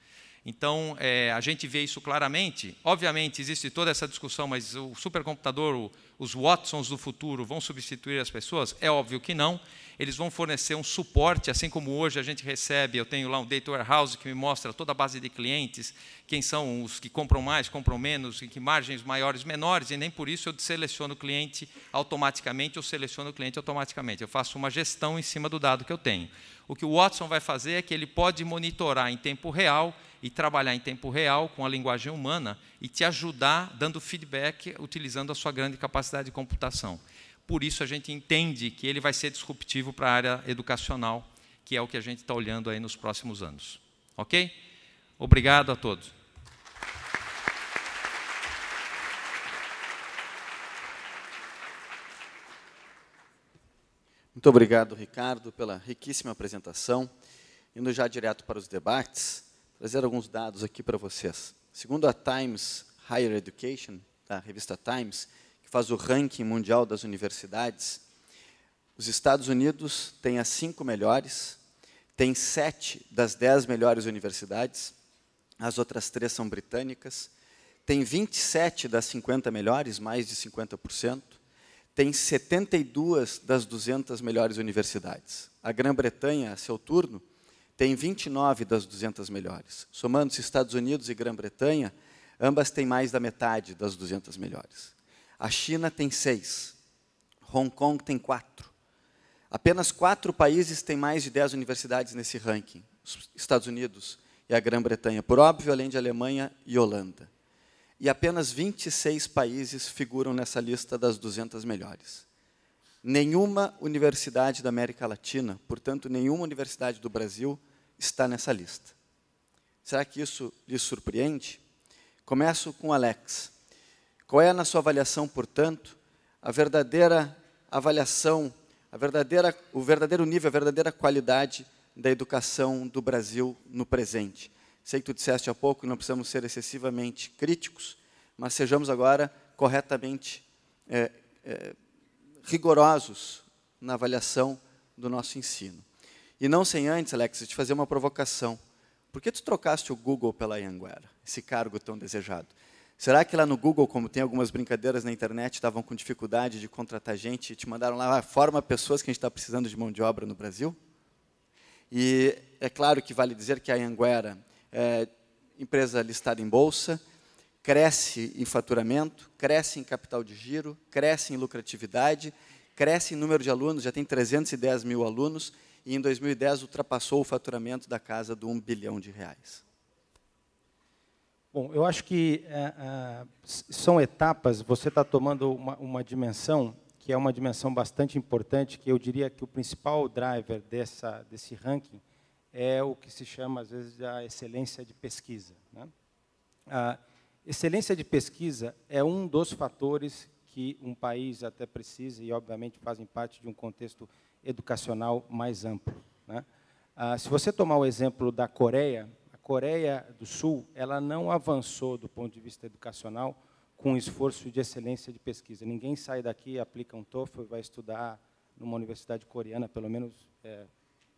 S4: Então, é, a gente vê isso claramente. Obviamente, existe toda essa discussão, mas o supercomputador, o os Watsons do futuro vão substituir as pessoas? É óbvio que não. Eles vão fornecer um suporte, assim como hoje a gente recebe. Eu tenho lá um data warehouse que me mostra toda a base de clientes, quem são os que compram mais, compram menos, em que margens maiores, menores, e nem por isso eu seleciono o cliente automaticamente ou seleciono o cliente automaticamente. Eu faço uma gestão em cima do dado que eu tenho. O que o Watson vai fazer é que ele pode monitorar em tempo real e trabalhar em tempo real com a linguagem humana e te ajudar dando feedback utilizando a sua grande capacidade de computação. Por isso a gente entende que ele vai ser disruptivo para a área educacional, que é o que a gente está olhando aí nos próximos anos. Ok? Obrigado a todos.
S1: Muito obrigado, Ricardo, pela riquíssima apresentação. Indo já direto para os debates, trazer alguns dados aqui para vocês. Segundo a Times Higher Education, da tá? revista Times, que faz o ranking mundial das universidades, os Estados Unidos têm as cinco melhores, tem sete das dez melhores universidades, as outras três são britânicas, tem 27 das 50 melhores, mais de 50%, tem 72 das 200 melhores universidades. A Grã-Bretanha, a seu turno, tem 29 das 200 melhores. Somando-se Estados Unidos e Grã-Bretanha, ambas têm mais da metade das 200 melhores. A China tem seis, Hong Kong tem quatro. Apenas quatro países têm mais de 10 universidades nesse ranking: os Estados Unidos e a Grã-Bretanha, por óbvio, além de Alemanha e Holanda. E apenas 26 países figuram nessa lista das 200 melhores. Nenhuma universidade da América Latina, portanto, nenhuma universidade do Brasil, está nessa lista. Será que isso lhe surpreende? Começo com Alex. Qual é, na sua avaliação, portanto, a verdadeira avaliação, a verdadeira, o verdadeiro nível, a verdadeira qualidade da educação do Brasil no presente? Sei que tu disseste há pouco que não precisamos ser excessivamente críticos, mas sejamos agora corretamente é, é, rigorosos na avaliação do nosso ensino. E não sem antes, Alex, te fazer uma provocação. Por que tu trocaste o Google pela Anguera, esse cargo tão desejado? Será que lá no Google, como tem algumas brincadeiras na internet, estavam com dificuldade de contratar gente e te mandaram lá, ah, forma pessoas que a gente está precisando de mão de obra no Brasil? E é claro que vale dizer que a Anguera é empresa listada em bolsa, cresce em faturamento, cresce em capital de giro, cresce em lucratividade, cresce em número de alunos, já tem 310 mil alunos, e em 2010 ultrapassou o faturamento da casa de um bilhão de reais.
S2: Bom, eu acho que é, é, são etapas, você está tomando uma, uma, dimensão que é uma dimensão bastante importante, que eu diria que o principal driver dessa, desse ranking é o que se chama, às vezes, a excelência de pesquisa. Né? A excelência de pesquisa é um dos fatores que um país até precisa, e obviamente fazem parte de um contexto educacional mais amplo. Né? Ah, se você tomar o exemplo da Coreia, a Coreia do Sul ela não avançou do ponto de vista educacional com esforço de excelência de pesquisa. Ninguém sai daqui, aplica um TOEFL e vai estudar numa universidade coreana, pelo menos, é,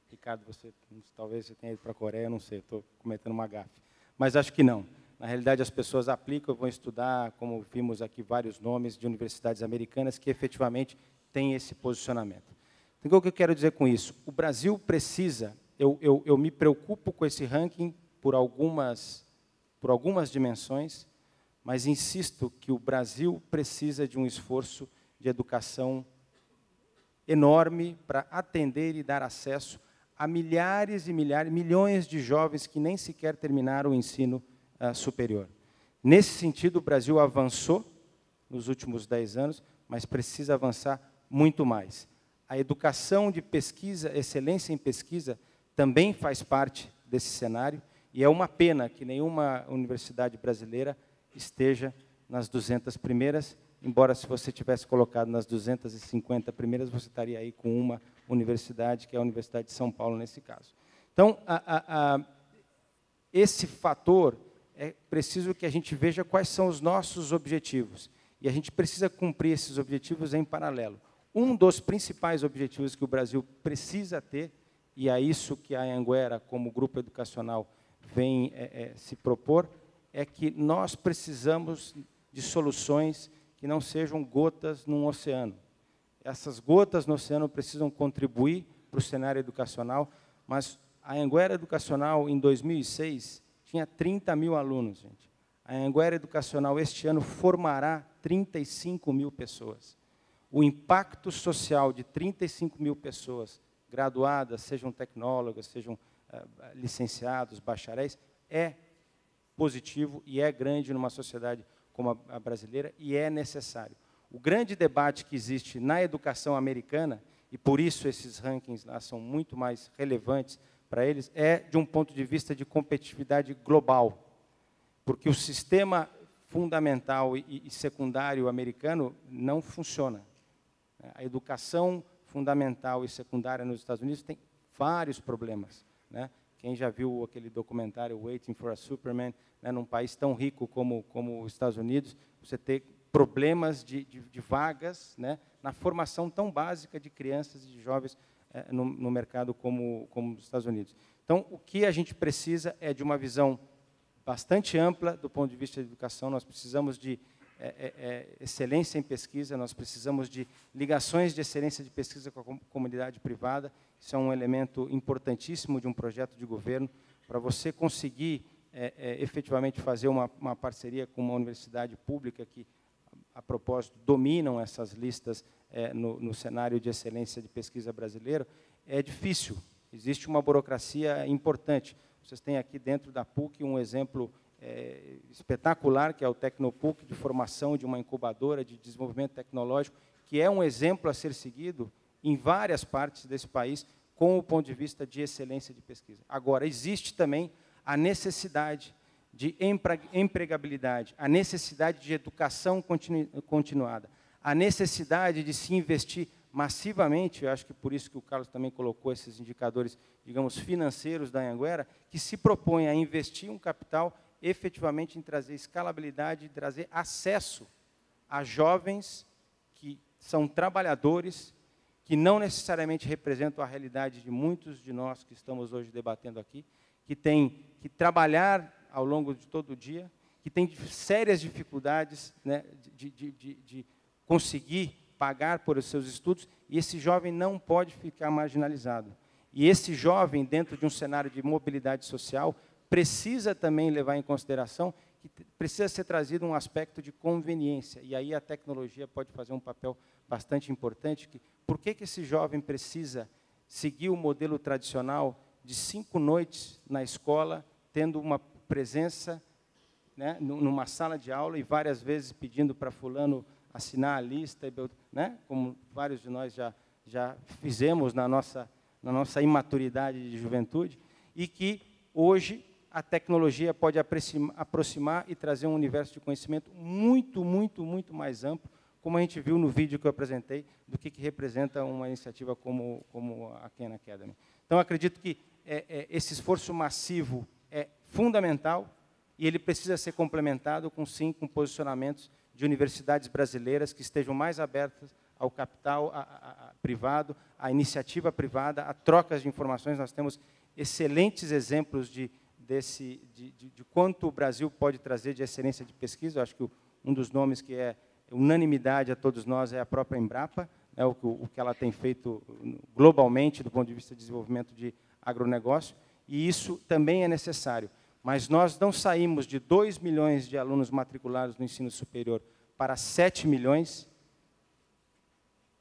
S2: Ricardo, você talvez você tenha ido para a Coreia, não sei, estou cometendo uma gafe. Mas acho que não. Na realidade, as pessoas aplicam e vão estudar, como vimos aqui, vários nomes de universidades americanas que efetivamente têm esse posicionamento o que eu quero dizer com isso? O Brasil precisa, eu, eu, eu me preocupo com esse ranking por algumas, por algumas dimensões, mas insisto que o Brasil precisa de um esforço de educação enorme para atender e dar acesso a milhares e milhares, milhões de jovens que nem sequer terminaram o ensino uh, superior. Nesse sentido, o Brasil avançou nos últimos 10 anos, mas precisa avançar muito mais. A educação de pesquisa, excelência em pesquisa, também faz parte desse cenário e é uma pena que nenhuma universidade brasileira esteja nas 200 primeiras, embora se você tivesse colocado nas 250 primeiras, você estaria aí com uma universidade, que é a Universidade de São Paulo nesse caso. Então, a, a, a, esse fator é preciso que a gente veja quais são os nossos objetivos. E a gente precisa cumprir esses objetivos em paralelo um dos principais objetivos que o Brasil precisa ter, e é isso que a Anguera, como grupo educacional, vem é, é, se propor, é que nós precisamos de soluções que não sejam gotas num oceano. Essas gotas no oceano precisam contribuir para o cenário educacional, mas a Anguera Educacional, em 2006, tinha 30 mil alunos. Gente. A Anguera Educacional, este ano, formará 35 mil pessoas o impacto social de 35 mil pessoas graduadas, sejam tecnólogas, sejam uh, licenciados, bacharéis, é positivo e é grande numa sociedade como a, a brasileira e é necessário. O grande debate que existe na educação americana, e por isso esses rankings lá são muito mais relevantes para eles, é de um ponto de vista de competitividade global. Porque o sistema fundamental e, e secundário americano não funciona. A educação fundamental e secundária nos Estados Unidos tem vários problemas. Né? Quem já viu aquele documentário Waiting for a Superman, né, num país tão rico como, como os Estados Unidos, você ter problemas de, de, de vagas né, na formação tão básica de crianças e de jovens eh, no, no, mercado como, como os Estados Unidos. Então, o que a gente precisa é de uma visão bastante ampla do ponto de vista da educação, nós precisamos de é, é, é, excelência em pesquisa, nós precisamos de ligações de excelência de pesquisa com a comunidade privada. Isso é um elemento importantíssimo de um projeto de governo para você conseguir é, é efetivamente fazer uma, uma, parceria com uma universidade pública que, a, propósito, dominam essas listas é, no, no cenário de excelência de pesquisa brasileiro. É difícil, existe uma burocracia importante. Vocês têm aqui dentro da PUC um exemplo importante é, espetacular, que é o Tecnopuc, de formação de uma incubadora de desenvolvimento tecnológico, que é um exemplo a ser seguido em várias partes desse país, com o ponto de vista de excelência de pesquisa. Agora, existe também a necessidade de empregabilidade, a necessidade de educação continu continuada, a necessidade de se investir massivamente, eu acho que por isso que o Carlos também colocou esses indicadores, digamos, financeiros da Anhanguera, que se propõe a investir um capital efetivamente em trazer escalabilidade, trazer acesso a jovens que são trabalhadores, que não necessariamente representam a realidade de muitos de nós que estamos hoje debatendo aqui, que têm que trabalhar ao longo de todo o dia, que têm sérias dificuldades né, de, de, de, de conseguir pagar por seus estudos, e esse jovem não pode ficar marginalizado. E esse jovem, dentro de um cenário de mobilidade social, precisa também levar em consideração que precisa ser trazido um aspecto de conveniência. E aí a tecnologia pode fazer um papel bastante importante. Que, por que, que esse jovem precisa seguir o modelo tradicional de cinco noites na escola, tendo uma presença né, numa sala de aula e várias vezes pedindo para fulano assinar a lista, né, como vários de nós já, já fizemos na nossa, na nossa imaturidade de juventude, e que hoje a tecnologia pode aproximar e trazer um universo de conhecimento muito, muito, muito mais amplo, como a gente viu no vídeo que eu apresentei, do que, que representa uma iniciativa como, como a Khan Academy. Então, acredito que é, é, esse esforço massivo é fundamental e ele precisa ser complementado com, sim, com posicionamentos de universidades brasileiras que estejam mais abertas ao capital a, a, a privado, à iniciativa privada, a trocas de informações. Nós temos excelentes exemplos de desse, de, de, de, quanto o Brasil pode trazer de excelência de pesquisa. Eu acho que o, um dos nomes que é unanimidade a todos nós é a própria Embrapa, né, o, o, que ela tem feito uh, globalmente do ponto de vista de desenvolvimento de agronegócio, e isso também é necessário. Mas nós não saímos de 2 milhões de alunos matriculados no ensino superior para 7 milhões,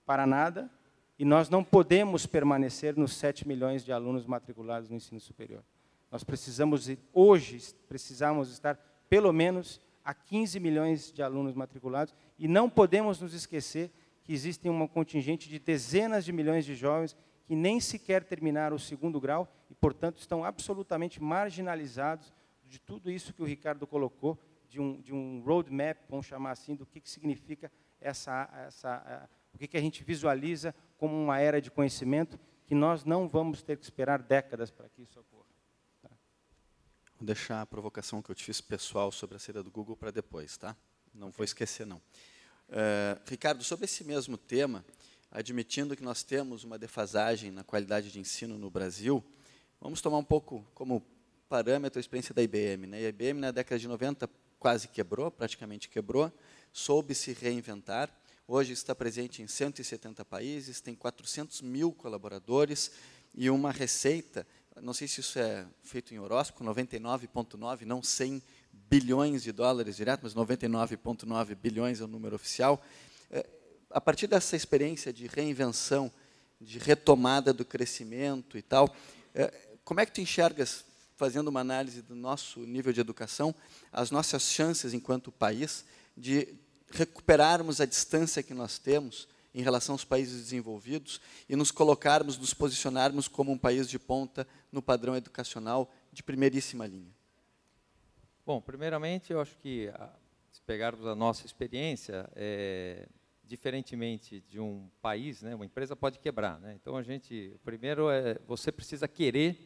S2: para nada, e nós não podemos permanecer nos 7 milhões de alunos matriculados no ensino superior. Nós precisamos, hoje, precisamos estar pelo menos a 15 milhões de alunos matriculados e não podemos nos esquecer que existem um contingente de dezenas de milhões de jovens que nem sequer terminaram o segundo grau e, portanto, estão absolutamente marginalizados de tudo isso que o Ricardo colocou, de um, de um roadmap, vamos chamar assim, do que, que significa essa, essa o que, que a gente visualiza como uma era de conhecimento que nós não vamos ter que esperar décadas para que isso ocorra
S1: deixar a provocação que eu te fiz pessoal sobre a saída do Google para depois, tá? Não vou esquecer, não. Uh, Ricardo, sobre esse mesmo tema, admitindo que nós temos uma defasagem na qualidade de ensino no Brasil, vamos tomar um pouco como parâmetro a experiência da IBM. Né? A IBM, na década de 90, quase quebrou, praticamente quebrou, soube se reinventar. Hoje está presente em 170 países, tem 400 mil colaboradores e uma receita não sei se isso é feito em horóscopo, 99,9, não 100 bilhões de dólares direto, mas 99,9 bilhões é o número oficial. É, a partir dessa experiência de reinvenção, de retomada do crescimento e tal, é, como é que tu enxergas, fazendo uma análise do nosso nível de educação, as nossas chances enquanto país de recuperarmos a distância que nós temos em relação aos países desenvolvidos e nos colocarmos, nos posicionarmos como um país de ponta no padrão educacional de primeiríssima linha?
S4: Bom, primeiramente, eu acho que, ah, se pegarmos a nossa experiência, é, diferentemente de um país, né, uma empresa pode quebrar. Né? Então, a gente, primeiro, é, você precisa querer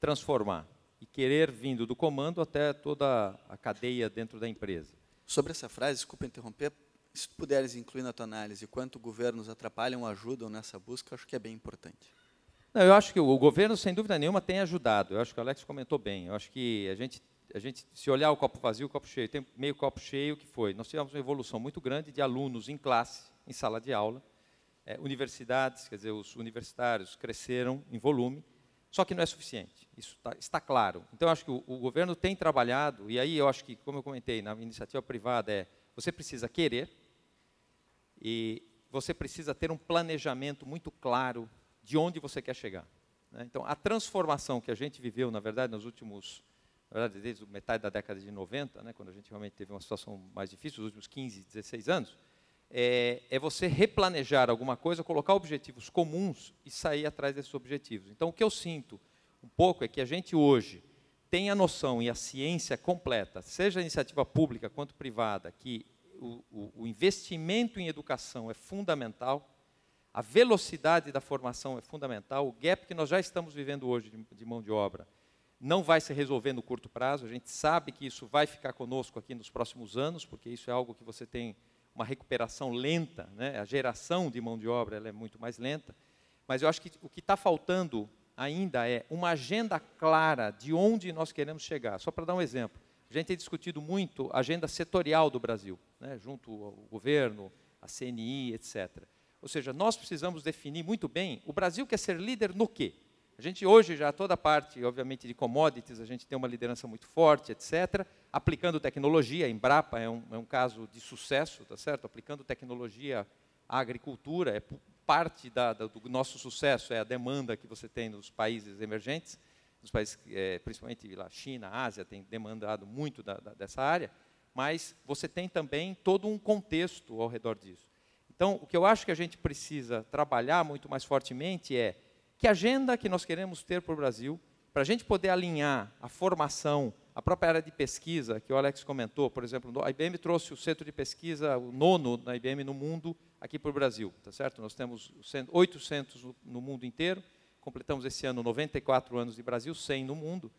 S4: transformar e querer vindo do comando
S1: até toda a cadeia dentro da empresa. Sobre essa frase, desculpa interromper, se puderes incluir na tua análise quanto governos atrapalham, ajudam nessa busca, acho que é bem importante.
S4: Não, eu acho que o governo, sem dúvida nenhuma, tem ajudado. Eu acho que o Alex comentou bem. Eu acho que a gente, a gente se olhar o copo vazio, o copo cheio, tem meio copo cheio que foi. Nós tivemos uma evolução muito grande de alunos em classe, em sala de aula, é, universidades, quer dizer, os universitários cresceram em volume, só que não é suficiente. Isso tá, está claro. Então, eu acho que o, o governo tem trabalhado, e aí eu acho que, como eu comentei, na iniciativa privada é você precisa querer, e você precisa ter um planejamento muito claro de onde você quer chegar. Né? Então, a transformação que a gente viveu, na verdade, nos últimos, na verdade, desde metade da década de 90, né, quando a gente realmente teve uma situação mais difícil, nos últimos 15, 16 anos, é, é, você replanejar alguma coisa, colocar objetivos comuns e sair atrás desses objetivos. Então, o que eu sinto um pouco é que a gente hoje tem a noção e a ciência completa, seja a iniciativa pública quanto privada, que o, o investimento em educação é fundamental, a velocidade da formação é fundamental, o gap que nós já estamos vivendo hoje de, de mão de obra não vai se resolver no curto prazo, a gente sabe que isso vai ficar conosco aqui nos próximos anos, porque isso é algo que você tem uma recuperação lenta, né? a geração de mão de obra é muito mais lenta, mas eu acho que o que está faltando ainda é uma agenda clara de onde nós queremos chegar. Só para dar um exemplo, a gente tem discutido muito a agenda setorial do Brasil, né, junto ao governo, a CNI, etc. Ou seja, nós precisamos definir muito bem o Brasil quer ser líder no quê? A gente hoje já toda a parte, obviamente, de commodities, a gente tem uma liderança muito forte, etc. Aplicando tecnologia, a Embrapa é um, é um caso de sucesso, tá certo? Aplicando tecnologia à agricultura é parte da, da, do nosso sucesso, é a demanda que você tem nos países emergentes os países, é, principalmente lá, China, Ásia, tem demandado muito da, da, dessa área, mas você tem também todo um contexto ao redor disso. Então, o que eu acho que a gente precisa trabalhar muito mais fortemente é que agenda que nós queremos ter para o Brasil, para a gente poder alinhar a formação, a própria área de pesquisa, que o Alex comentou, por exemplo, a IBM trouxe o centro de pesquisa, o nono da IBM no mundo, aqui para o Brasil, tá certo? Nós temos oito centros no mundo inteiro, completamos esse ano 94 anos de Brasil, 100 no mundo,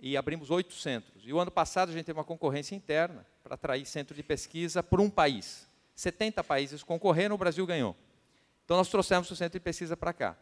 S4: e abrimos oito centros. E o ano passado a gente teve uma concorrência interna para atrair centro de pesquisa para um país. 70 países concorreram, o Brasil ganhou. Então nós trouxemos o centro de pesquisa para cá.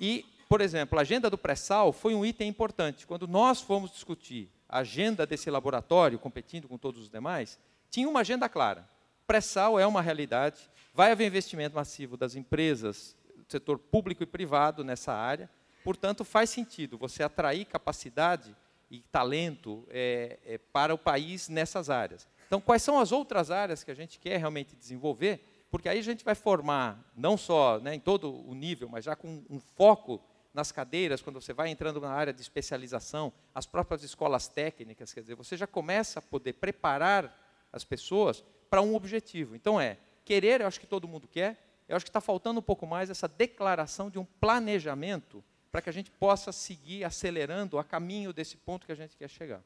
S4: E, por exemplo, a agenda do pré-sal foi um item importante. Quando nós fomos discutir a agenda desse laboratório, competindo com todos os demais, tinha uma agenda clara. Pré-sal é uma realidade, vai haver investimento massivo das empresas setor público e privado nessa área. Portanto, faz sentido você atrair capacidade e talento é, é, para o país nessas áreas. Então, quais são as outras áreas que a gente quer realmente desenvolver? Porque aí a gente vai formar, não só né, em todo o nível, mas já com um foco nas cadeiras, quando você vai entrando na área de especialização, as próprias escolas técnicas, quer dizer, você já começa a poder preparar as pessoas para um objetivo. Então, é querer, eu acho que todo mundo quer, eu acho que está faltando um pouco mais essa declaração de um planejamento para que a gente possa seguir acelerando a caminho desse ponto que a gente quer chegar.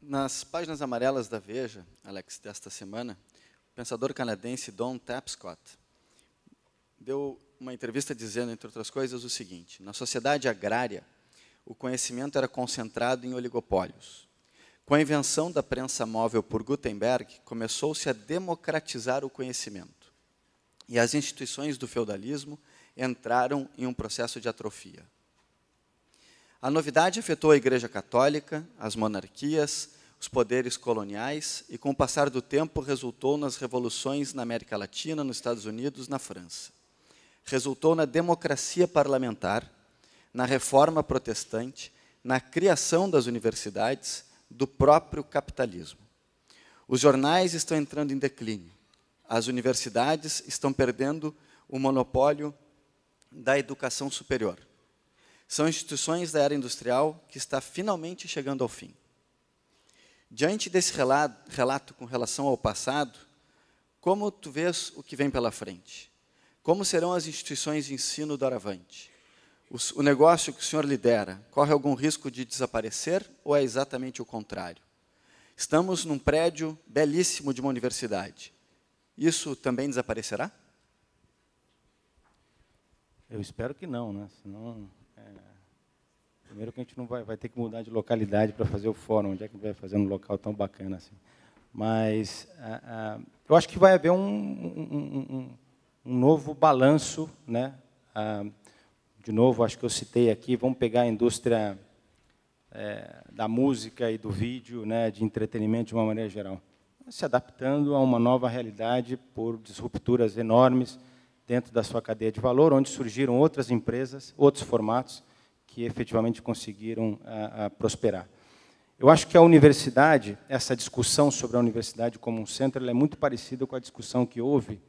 S1: Nas páginas amarelas da Veja, Alex, desta semana, o pensador canadense Don Tapscott deu uma entrevista dizendo, entre outras coisas, o seguinte: na sociedade agrária, o conhecimento era concentrado em oligopólios. Com a invenção da prensa móvel por Gutenberg, começou-se a democratizar o conhecimento e as instituições do feudalismo entraram em um processo de atrofia. A novidade afetou a Igreja Católica, as monarquias, os poderes coloniais e, com o passar do tempo, resultou nas revoluções na América Latina, nos Estados Unidos, na França. Resultou na democracia parlamentar, na reforma protestante, na criação das universidades, do próprio capitalismo. Os jornais estão entrando em declínio. As universidades estão perdendo o monopólio da educação superior. São instituições da era industrial que está finalmente chegando ao fim. Diante desse relato, relato com relação ao passado, como tu vês o que vem pela frente? Como serão as instituições de ensino do Aravante? O, o negócio que o senhor lidera corre algum risco de desaparecer ou é exatamente o contrário? Estamos num prédio belíssimo de uma universidade, isso também desaparecerá?
S2: Eu espero que não, né? Senão, é... primeiro que a gente não vai, vai ter que mudar de localidade para fazer o fórum. Onde é que a gente vai fazer um local tão bacana assim? Mas a, a, eu acho que vai haver um, um, um, um novo balanço, né? A, de novo, acho que eu citei aqui, vamos pegar a indústria é, da música e do vídeo, né, de entretenimento de uma maneira geral se adaptando a uma nova realidade por disrupturas enormes dentro da sua cadeia de valor, onde surgiram outras empresas, outros formatos que efetivamente conseguiram a, a prosperar. Eu acho que a universidade, essa discussão sobre a universidade como um centro, é muito parecida com a discussão que houve.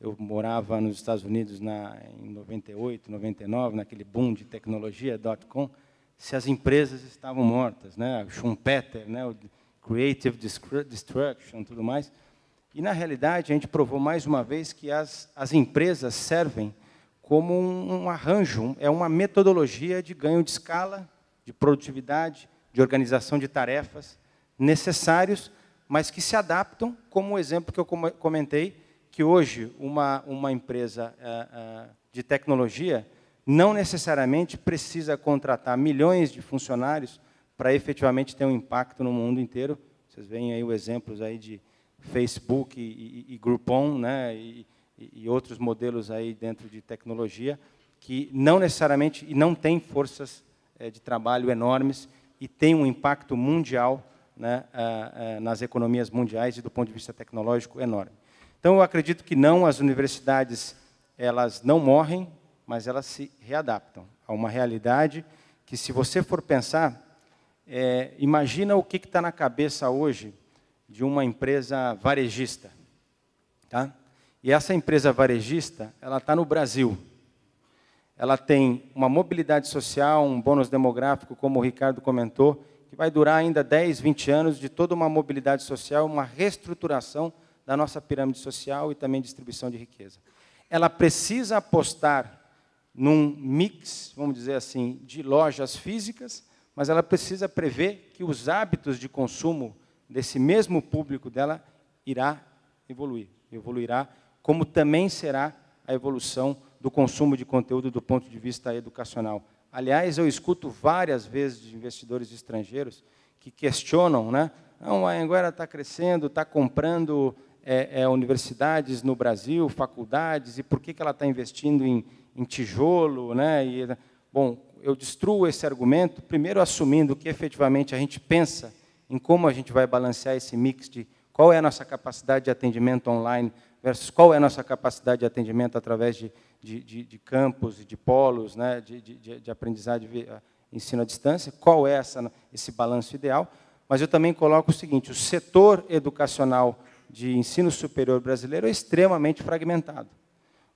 S2: Eu morava nos Estados Unidos na, em 98, 99, naquele boom de tecnologia, dot-com, se as empresas estavam mortas. Né? Schumpeter, né? O, Creative Destruction, tudo mais. E, na realidade, a gente provou mais uma vez que as, as empresas servem como um, um arranjo, é uma metodologia de ganho de escala, de produtividade, de organização de tarefas necessários, mas que se adaptam, como o exemplo que eu comentei, que hoje uma, uma empresa uh, uh, de tecnologia não necessariamente precisa contratar milhões de funcionários para efetivamente ter um impacto no mundo inteiro. Vocês veem aí os exemplos aí de Facebook e, e, e Groupon, né, e, e, outros modelos aí dentro de tecnologia que não necessariamente e não tem forças eh, de trabalho enormes e tem um impacto mundial né, eh, eh, nas economias mundiais e do ponto de vista tecnológico enorme. Então eu acredito que não as universidades elas não morrem, mas elas se readaptam a uma realidade que se você for pensar é, imagina o que está na cabeça hoje de uma empresa varejista. Tá? E essa empresa varejista, ela está no Brasil. Ela tem uma mobilidade social, um bônus demográfico, como o Ricardo comentou, que vai durar ainda 10, 20 anos de toda uma mobilidade social, uma reestruturação da nossa pirâmide social e também distribuição de riqueza. Ela precisa apostar num mix, vamos dizer assim, de lojas físicas mas ela precisa prever que os hábitos de consumo desse mesmo público dela irá evoluir, evoluirá, como também será a evolução do consumo de conteúdo do ponto de vista educacional. Aliás, eu escuto várias vezes de investidores estrangeiros que questionam, né? Não, a Anguera está crescendo, está comprando é, é, universidades no Brasil, faculdades, e por que, que ela está investindo em, em tijolo? Né? E, bom, eu destruo esse argumento, primeiro assumindo que efetivamente a gente pensa em como a gente vai balancear esse mix de qual é a nossa capacidade de atendimento online versus qual é a nossa capacidade de atendimento através de, de, de, de campos, de polos, né, de, de, de aprendizagem, eh, ensino à distância, qual é essa, esse balanço ideal. Mas eu também coloco o seguinte, o setor educacional de ensino superior brasileiro é extremamente fragmentado.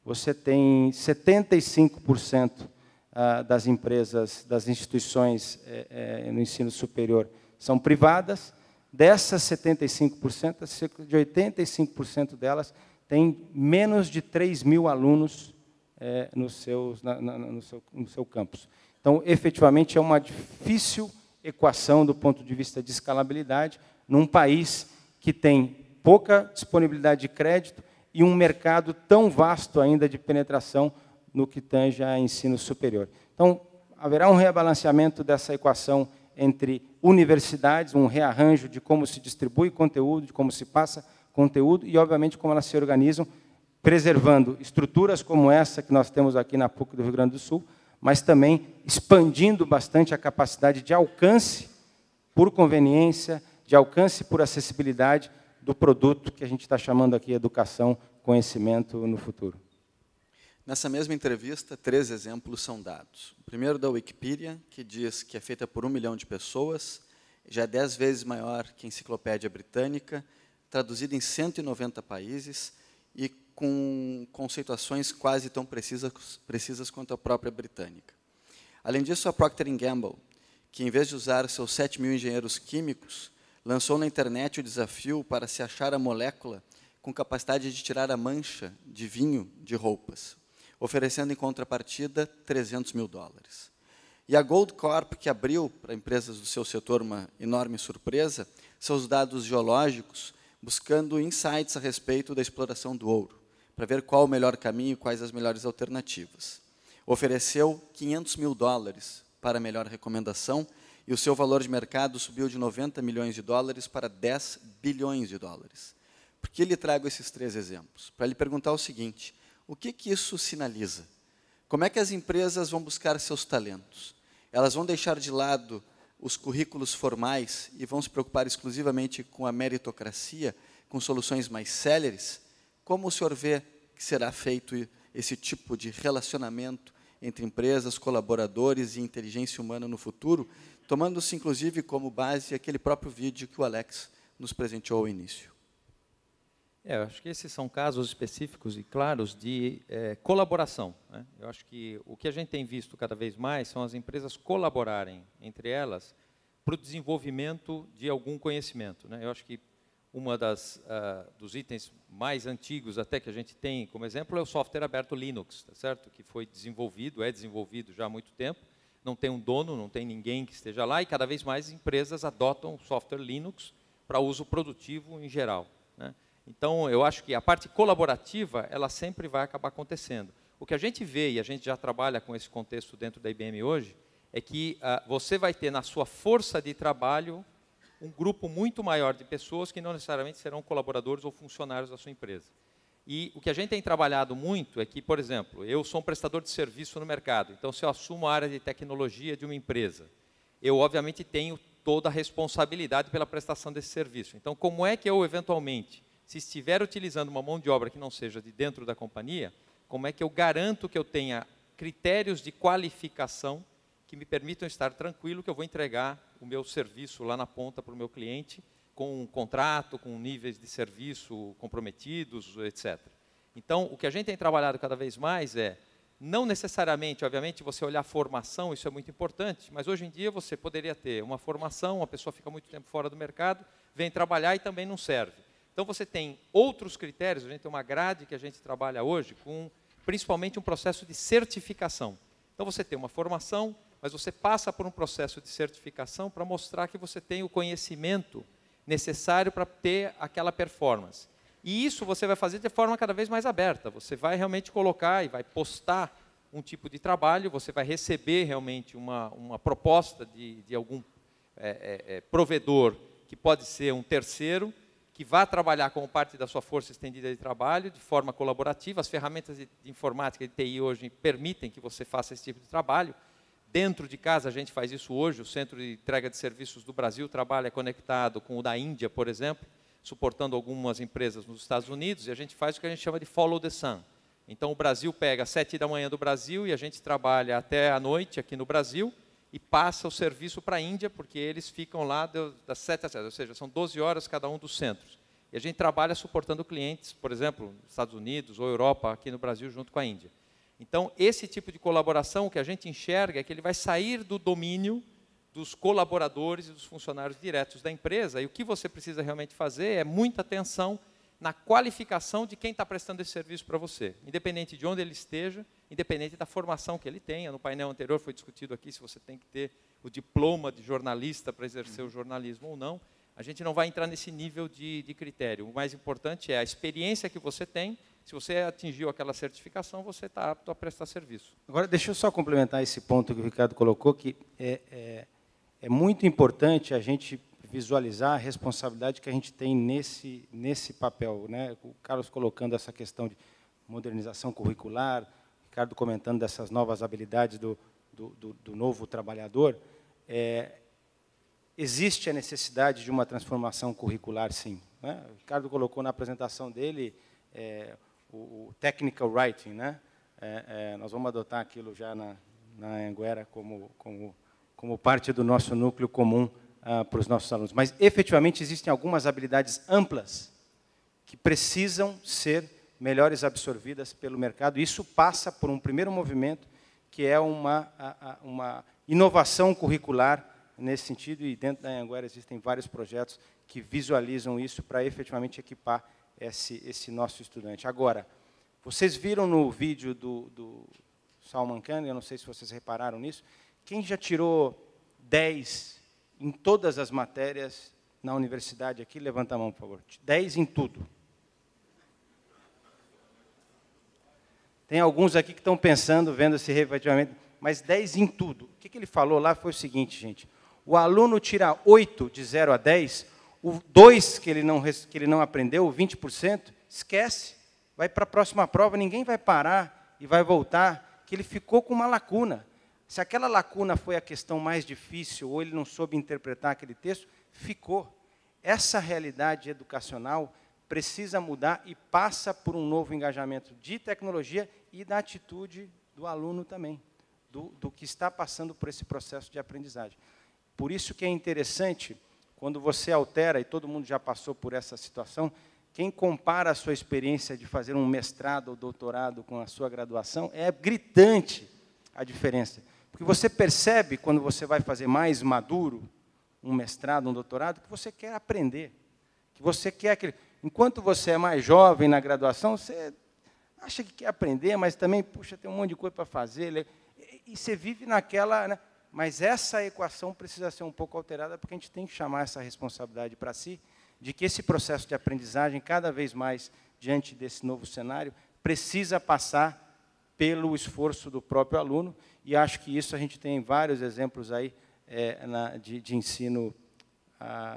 S2: Você tem 75% ah, das empresas, das instituições eh, eh, no ensino superior são privadas. Dessas 75%, cerca de 85% delas têm menos de 3 mil alunos eh, no, seus, na, na, no, seu, no seu campus. Então, efetivamente, é uma difícil equação do ponto de vista de escalabilidade num país que tem pouca disponibilidade de crédito e um mercado tão vasto ainda de penetração no que tange a ensino superior. Então, haverá um rebalanceamento dessa equação entre universidades, um rearranjo de como se distribui conteúdo, de como se passa conteúdo e, obviamente, como elas se organizam, preservando estruturas como essa que nós temos aqui na PUC do Rio Grande do Sul, mas também expandindo bastante a capacidade de alcance por conveniência, de alcance por acessibilidade do produto que a gente está chamando aqui educação, conhecimento no futuro.
S1: Nessa mesma entrevista, três exemplos são dados. O primeiro da Wikipedia, que diz que é feita por um milhão de pessoas, já é dez vezes maior que a Enciclopédia Britânica, traduzida em 190 países e com conceituações quase tão precisas, precisas quanto a própria britânica. Além disso, a Procter Gamble, que em vez de usar seus 7 mil engenheiros químicos, lançou na internet o desafio para se achar a molécula com capacidade de tirar a mancha de vinho de roupas, oferecendo em contrapartida 300 mil dólares. E a Gold Corp, que abriu para empresas do seu setor uma enorme surpresa, seus dados geológicos, buscando insights a respeito da exploração do ouro, para ver qual o melhor caminho, quais as melhores alternativas. Ofereceu 500 mil dólares para a melhor recomendação, e o seu valor de mercado subiu de 90 milhões de dólares para 10 bilhões de dólares. Por que lhe trago esses três exemplos? Para lhe perguntar o seguinte: o que, que isso sinaliza? Como é que as empresas vão buscar seus talentos? Elas vão deixar de lado os currículos formais e vão se preocupar exclusivamente com a meritocracia, com soluções mais céleres? Como o senhor vê que será feito esse tipo de relacionamento entre empresas, colaboradores e inteligência humana no futuro, tomando-se inclusive como base aquele próprio vídeo que o Alex nos presenteou ao início?
S4: É, eu acho que esses são casos específicos e claros de é, colaboração. Né? Eu acho que o que a gente tem visto cada vez mais são as empresas colaborarem entre elas para o desenvolvimento de algum conhecimento. Né? Eu acho que uma das uh, dos itens mais antigos até que a gente tem como exemplo é o software aberto Linux, tá certo? Que foi desenvolvido, é desenvolvido já há muito tempo. Não tem um dono, não tem ninguém que esteja lá e cada vez mais empresas adotam o software Linux para uso produtivo em geral. Né? Então, eu acho que a parte colaborativa, ela sempre vai acabar acontecendo. O que a gente vê, e a gente já trabalha com esse contexto dentro da IBM hoje, é que uh, você vai ter na sua força de trabalho um grupo muito maior de pessoas que não necessariamente serão colaboradores ou funcionários da sua empresa. E o que a gente tem trabalhado muito é que, por exemplo, eu sou um prestador de serviço no mercado, então se eu assumo a área de tecnologia de uma empresa, eu obviamente tenho toda a responsabilidade pela prestação desse serviço. Então, como é que eu eventualmente se estiver utilizando uma mão de obra que não seja de dentro da companhia, como é que eu garanto que eu tenha critérios de qualificação que me permitam estar tranquilo que eu vou entregar o meu serviço lá na ponta para o meu cliente com um contrato, com níveis de serviço comprometidos, etc. Então, o que a gente tem trabalhado cada vez mais é não necessariamente, obviamente, você olhar formação, isso é muito importante, mas hoje em dia você poderia ter uma formação, uma pessoa fica muito tempo fora do mercado, vem trabalhar e também não serve. Então você tem outros critérios, a gente tem uma grade que a gente trabalha hoje com principalmente um processo de certificação. Então você tem uma formação, mas você passa por um processo de certificação para mostrar que você tem o conhecimento necessário para ter aquela performance. E isso você vai fazer de forma cada vez mais aberta. Você vai realmente colocar e vai postar um tipo de trabalho, você vai receber realmente uma, uma proposta de, de algum é, é, provedor que pode ser um terceiro, que vá trabalhar como parte da sua força estendida de trabalho de forma colaborativa. As ferramentas de, de informática e de TI hoje permitem que você faça esse tipo de trabalho. Dentro de casa, a gente faz isso hoje. O Centro de Entrega de Serviços do Brasil trabalha conectado com o da Índia, por exemplo, suportando algumas empresas nos Estados Unidos, e a gente faz o que a gente chama de follow the sun. Então, o Brasil pega às 7 da manhã do Brasil e a gente trabalha até a noite aqui no Brasil, e passa o serviço para a Índia, porque eles ficam lá das 7 às 7, ou seja, são 12 horas cada um dos centros. E a gente trabalha suportando clientes, por exemplo, Estados Unidos ou Europa, aqui no Brasil, junto com a Índia. Então, esse tipo de colaboração, o que a gente enxerga é que ele vai sair do domínio dos colaboradores e dos funcionários diretos da empresa, e o que você precisa realmente fazer é muita atenção na qualificação de quem está prestando esse serviço para você, independente de onde ele esteja, independente da formação que ele tenha. No painel anterior foi discutido aqui se você tem que ter o diploma de jornalista para exercer o jornalismo ou não. A gente não vai entrar nesse nível de, de, critério. O mais importante é a experiência que você tem. Se você atingiu aquela certificação, você está apto a prestar serviço.
S2: Agora, deixa eu só complementar esse ponto que o Ricardo colocou, que é, é, é muito importante a gente visualizar a responsabilidade que a gente tem nesse, nesse papel. Né? O Carlos colocando essa questão de modernização curricular, Ricardo comentando dessas novas habilidades do, do, do, do novo trabalhador, é, existe a necessidade de uma transformação curricular, sim. Né? O Ricardo colocou na apresentação dele é, o, o, technical writing. Né? É, é nós vamos adotar aquilo já na, na Anguera como, como, como parte do nosso núcleo comum ah, para os nossos alunos. Mas, efetivamente, existem algumas habilidades amplas que precisam ser melhores absorvidas pelo mercado. Isso passa por um primeiro movimento, que é uma, uma inovação curricular nesse sentido, e dentro da Anguera existem vários projetos que visualizam isso para efetivamente equipar esse, esse nosso estudante. Agora, vocês viram no vídeo do, do Salman Khan, eu não sei se vocês repararam nisso, quem já tirou 10 em todas as matérias na universidade aqui, levanta a mão, por favor. 10 em tudo. Tem alguns aqui que estão pensando, vendo esse reavaliamento, mas 10 em tudo. O que, que ele falou lá foi o seguinte, gente. O aluno tira 8 de 0 a 10, o 2 que ele não, que ele não aprendeu, o 20%, esquece. Vai para a próxima prova, ninguém vai parar e vai voltar, que ele ficou com uma lacuna. Se aquela lacuna foi a questão mais difícil ou ele não soube interpretar aquele texto, ficou. Essa realidade educacional precisa mudar e passa por um novo engajamento de tecnologia e da atitude do aluno também, do, do que está passando por esse processo de aprendizagem. Por isso que é interessante, quando você altera, e todo mundo já passou por essa situação, quem compara a sua experiência de fazer um mestrado ou doutorado com a sua graduação, é gritante a diferença. Porque você percebe, quando você vai fazer mais maduro, um mestrado, um doutorado, que você quer aprender, que você quer aquele... Enquanto você é mais jovem na graduação, você acha que quer aprender, mas também, puxa, tem um monte de coisa para fazer. E você vive naquela. Né? Mas essa equação precisa ser um pouco alterada, porque a gente tem que chamar essa responsabilidade para si, de que esse processo de aprendizagem, cada vez mais diante desse novo cenário, precisa passar pelo esforço do próprio aluno. E acho que isso a gente tem vários exemplos aí é, na, de, de ensino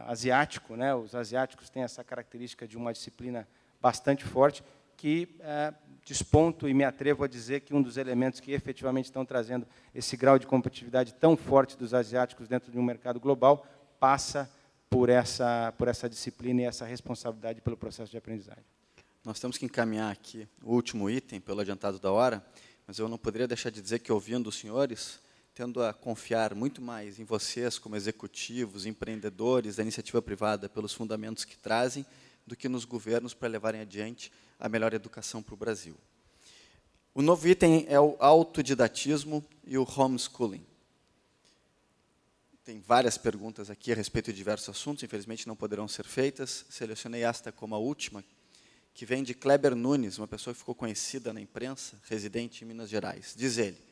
S2: asiático, né? os asiáticos têm essa característica de uma disciplina bastante forte, que é, desponto e me atrevo a dizer que um dos elementos que efetivamente estão trazendo esse grau de competitividade tão forte dos asiáticos dentro de um mercado global passa por essa, por essa disciplina e essa responsabilidade pelo processo de aprendizagem.
S1: Nós temos que encaminhar aqui o último item, pelo adiantado da hora, mas eu não poderia deixar de dizer que, ouvindo os senhores, tendo a confiar muito mais em vocês como executivos, empreendedores da iniciativa privada, pelos fundamentos que trazem, do que nos governos para levarem adiante a melhor educação para o Brasil. O novo item é o autodidatismo e o homeschooling. Tem várias perguntas aqui a respeito de diversos assuntos, infelizmente não poderão ser feitas. Selecionei esta como a última, que vem de Kleber Nunes, uma pessoa que ficou conhecida na imprensa, residente em Minas Gerais. Diz ele: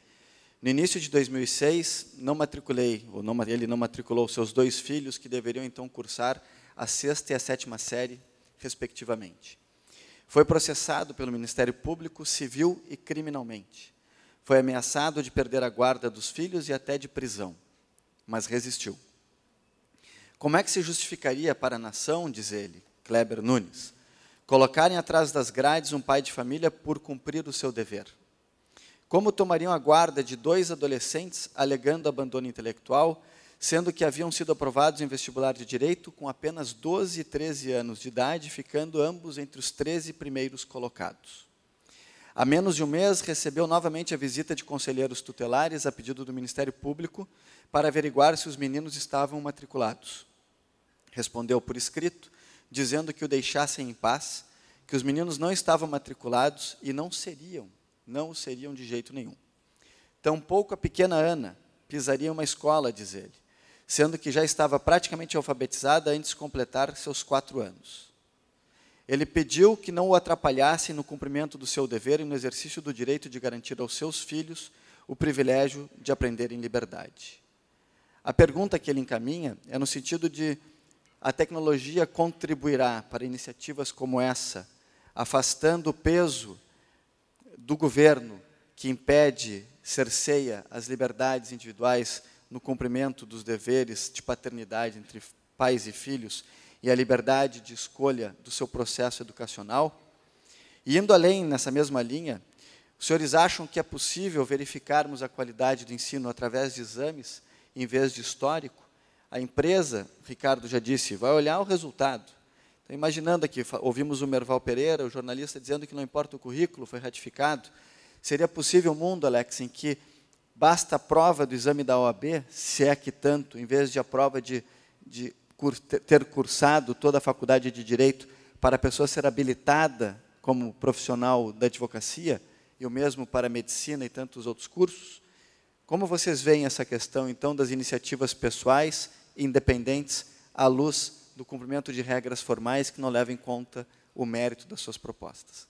S1: no início de 2006, não matriculei, ou não, ele não matriculou seus dois filhos, que deveriam então cursar a sexta e a sétima série, respectivamente. Foi processado pelo Ministério Público, civil e criminalmente. Foi ameaçado de perder a guarda dos filhos e até de prisão, mas resistiu. Como é que se justificaria para a nação, diz ele, Kleber Nunes, colocarem atrás das grades um pai de família por cumprir o seu dever? Como tomariam a guarda de dois adolescentes alegando abandono intelectual, sendo que haviam sido aprovados em vestibular de direito com apenas 12 e 13 anos de idade, ficando ambos entre os 13 primeiros colocados? Há menos de um mês, recebeu novamente a visita de conselheiros tutelares a pedido do Ministério Público para averiguar se os meninos estavam matriculados. Respondeu por escrito, dizendo que o deixassem em paz, que os meninos não estavam matriculados e não seriam não o seriam de jeito nenhum. Tampouco a pequena Ana pisaria uma escola, diz ele, sendo que já estava praticamente alfabetizada antes de completar seus quatro anos. Ele pediu que não o atrapalhasse no cumprimento do seu dever e no exercício do direito de garantir aos seus filhos o privilégio de aprender em liberdade. A pergunta que ele encaminha é no sentido de a tecnologia contribuirá para iniciativas como essa, afastando o peso do governo que impede, cerceia as liberdades individuais no cumprimento dos deveres de paternidade entre pais e filhos e a liberdade de escolha do seu processo educacional? E indo além nessa mesma linha, os senhores acham que é possível verificarmos a qualidade do ensino através de exames em vez de histórico? A empresa, Ricardo já disse, vai olhar o resultado imaginando aqui, ouvimos o Merval Pereira, o jornalista, dizendo que não importa o currículo, foi ratificado. Seria possível um mundo, Alex, em que basta a prova do exame da OAB, se é que tanto, em vez de a prova de, de ter cursado toda a faculdade de Direito, para a pessoa ser habilitada como profissional da advocacia, e o mesmo para a medicina e tantos outros cursos? Como vocês veem essa questão, então, das iniciativas pessoais, independentes, à luz do cumprimento de regras formais que não levam em conta o mérito das suas propostas?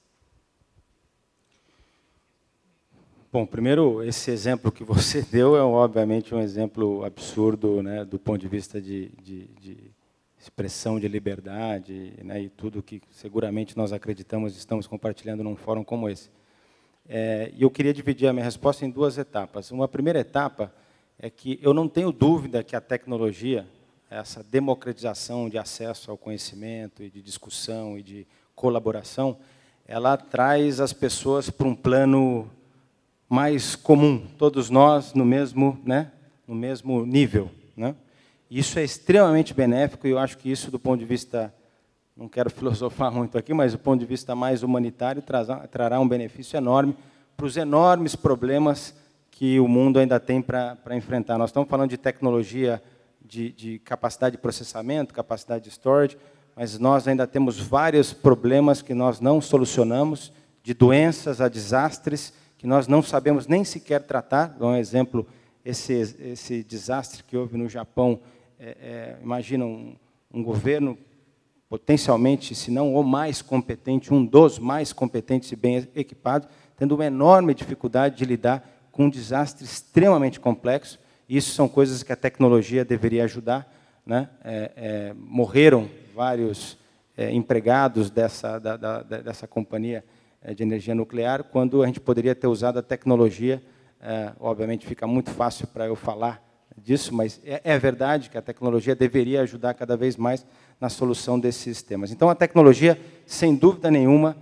S2: Bom, primeiro, esse exemplo que você deu é, obviamente, um exemplo absurdo né, do ponto de vista de, de, de expressão de liberdade né, e tudo que seguramente nós acreditamos estamos compartilhando num fórum como esse. É, e é, eu queria dividir a minha resposta em duas etapas. Uma primeira etapa é que eu não tenho dúvida que a tecnologia essa democratização de acesso ao conhecimento e de discussão e de colaboração, ela traz as pessoas para um plano mais comum, todos nós no mesmo, né, no mesmo nível. Né? Isso é extremamente benéfico e eu acho que isso, do ponto de vista, não quero filosofar muito aqui, mas do ponto de vista mais humanitário, trará, trará um benefício enorme para os enormes problemas que o mundo ainda tem para enfrentar. Nós estamos falando de tecnologia de, de capacidade de processamento, capacidade de storage, mas nós ainda temos vários problemas que nós não solucionamos, de doenças a desastres, que nós não sabemos nem sequer tratar. um exemplo, esse, esse desastre que houve no Japão, é, é, imagina um, um governo potencialmente, se não o mais competente, um dos mais competentes e bem equipados, tendo uma enorme dificuldade de lidar com um desastre extremamente complexo isso são coisas que a tecnologia deveria ajudar. Né? É, é, morreram vários é, empregados dessa, da, da, dessa companhia é, de energia nuclear quando a gente poderia ter usado a tecnologia. É, obviamente fica muito fácil para eu falar disso, mas é, é, verdade que a tecnologia deveria ajudar cada vez mais na solução desses temas. Então a tecnologia, sem dúvida nenhuma,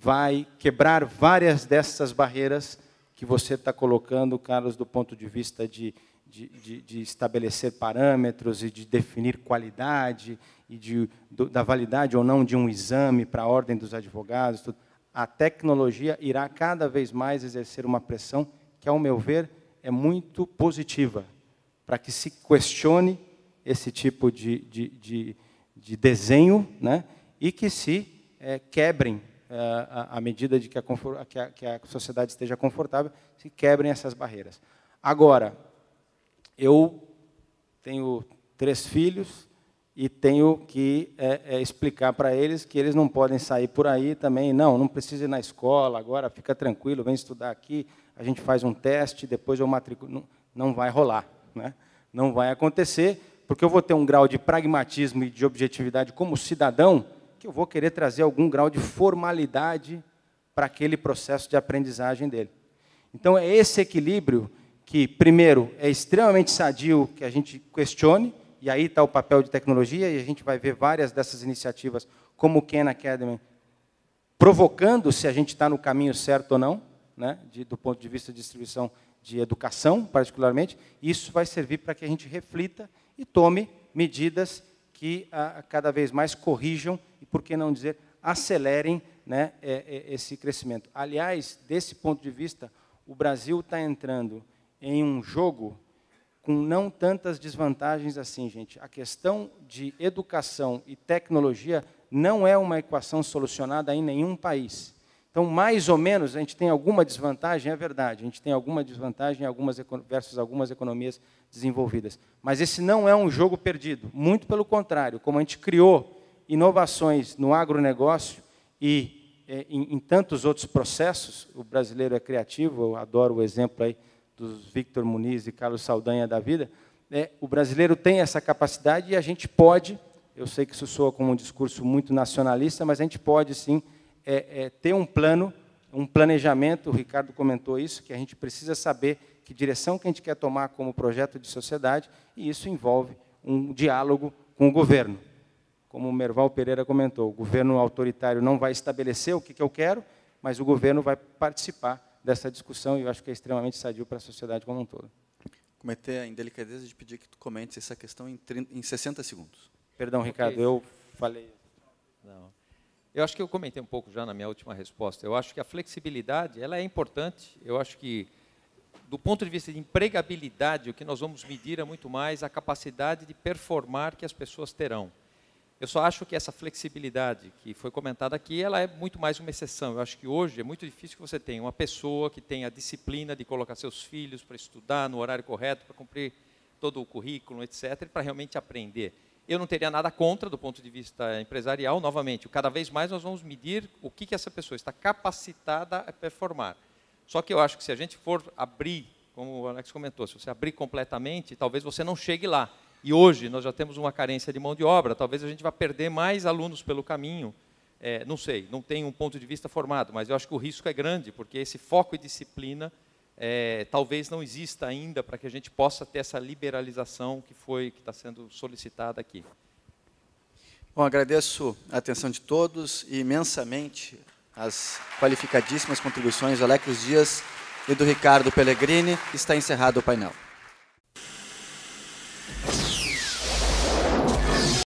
S2: vai quebrar várias dessas barreiras que você está colocando, Carlos, do ponto de vista de de, de, de estabelecer parâmetros e de definir qualidade e de, do, da validade ou não de um exame para a ordem dos advogados, tudo, a tecnologia irá cada vez mais exercer uma pressão que, ao meu ver, é muito positiva para que se questione esse tipo de, de, de, de desenho né? e que se é, quebrem à eh, medida de que a, que, a, que a sociedade esteja confortável, se quebrem essas barreiras. Agora, eu tenho três filhos e tenho que é, é, explicar para eles que eles não podem sair por aí também. Não, não precisa ir na escola agora, fica tranquilo, vem estudar aqui, a gente faz um teste, depois eu matriculo. Não, não vai rolar, né? não vai acontecer, porque eu vou ter um grau de pragmatismo e de objetividade como cidadão que eu vou querer trazer algum grau de formalidade para aquele processo de aprendizagem dele. Então, é esse equilíbrio que, primeiro, é extremamente sadio que a gente questione, e aí está o papel de tecnologia, e a gente vai ver várias dessas iniciativas, como o Ken Academy, provocando se a gente está no caminho certo ou não, né, de, do ponto de vista de distribuição de educação, particularmente. Isso vai servir para que a gente reflita e tome medidas que a, cada vez mais corrijam e, por que não dizer, acelerem né, é, é, esse crescimento. Aliás, desse ponto de vista, o Brasil está entrando em um jogo com não tantas desvantagens assim, gente. A questão de educação e tecnologia não é uma equação solucionada em nenhum país. Então, mais ou menos, a gente tem alguma desvantagem, é verdade, a gente tem alguma desvantagem algumas versus algumas economias desenvolvidas. Mas esse não é um jogo perdido, muito pelo contrário, como a gente criou inovações no agronegócio e é, em, em tantos outros processos, o brasileiro é criativo, eu adoro o exemplo aí dos Victor Muniz e Carlos Saldanha da vida, né, o brasileiro tem essa capacidade e a gente pode, eu sei que isso soa como um discurso muito nacionalista, mas a gente pode sim é, é, ter um plano, um planejamento, o Ricardo comentou isso, que a gente precisa saber que direção que a gente quer tomar como projeto de sociedade, e isso envolve um diálogo com o governo. Como o Merval Pereira comentou, o governo autoritário não vai estabelecer o que, que eu quero, mas o governo vai participar dessa discussão e eu acho que é extremamente sadio para a sociedade como um todo.
S1: Cometer a indelicadeza de pedir que tu comentes essa questão em, 30, em 60 segundos. Perdão, okay. Ricardo, eu falei.
S4: Não. Eu acho que eu comentei um pouco já na minha última resposta. Eu acho que a flexibilidade ela é importante. Eu acho que, do ponto de vista de empregabilidade, o que nós vamos medir é muito mais a capacidade de performar que as pessoas terão. Eu só acho que essa flexibilidade que foi comentada aqui, ela é muito mais uma exceção. Eu acho que hoje é muito difícil que você tenha uma pessoa que tenha a disciplina de colocar seus filhos para estudar no horário correto, para cumprir todo o currículo, etc., para realmente aprender. Eu não teria nada contra do ponto de vista empresarial, novamente. Cada vez mais nós vamos medir o que, que essa pessoa está capacitada a performar. Só que eu acho que se a gente for abrir, como o Alex comentou, se você abrir completamente, talvez você não chegue lá e hoje nós já temos uma carência de mão de obra, talvez a gente vá perder mais alunos pelo caminho. É, não sei, não tenho um ponto de vista formado, mas eu acho que o risco é grande, porque esse foco e disciplina é, talvez não exista ainda para que a gente possa ter essa liberalização que foi que está sendo solicitada aqui.
S1: Bom, agradeço a atenção de todos e imensamente as qualificadíssimas contribuições do Alex Dias e do Ricardo Pellegrini. Está encerrado o painel.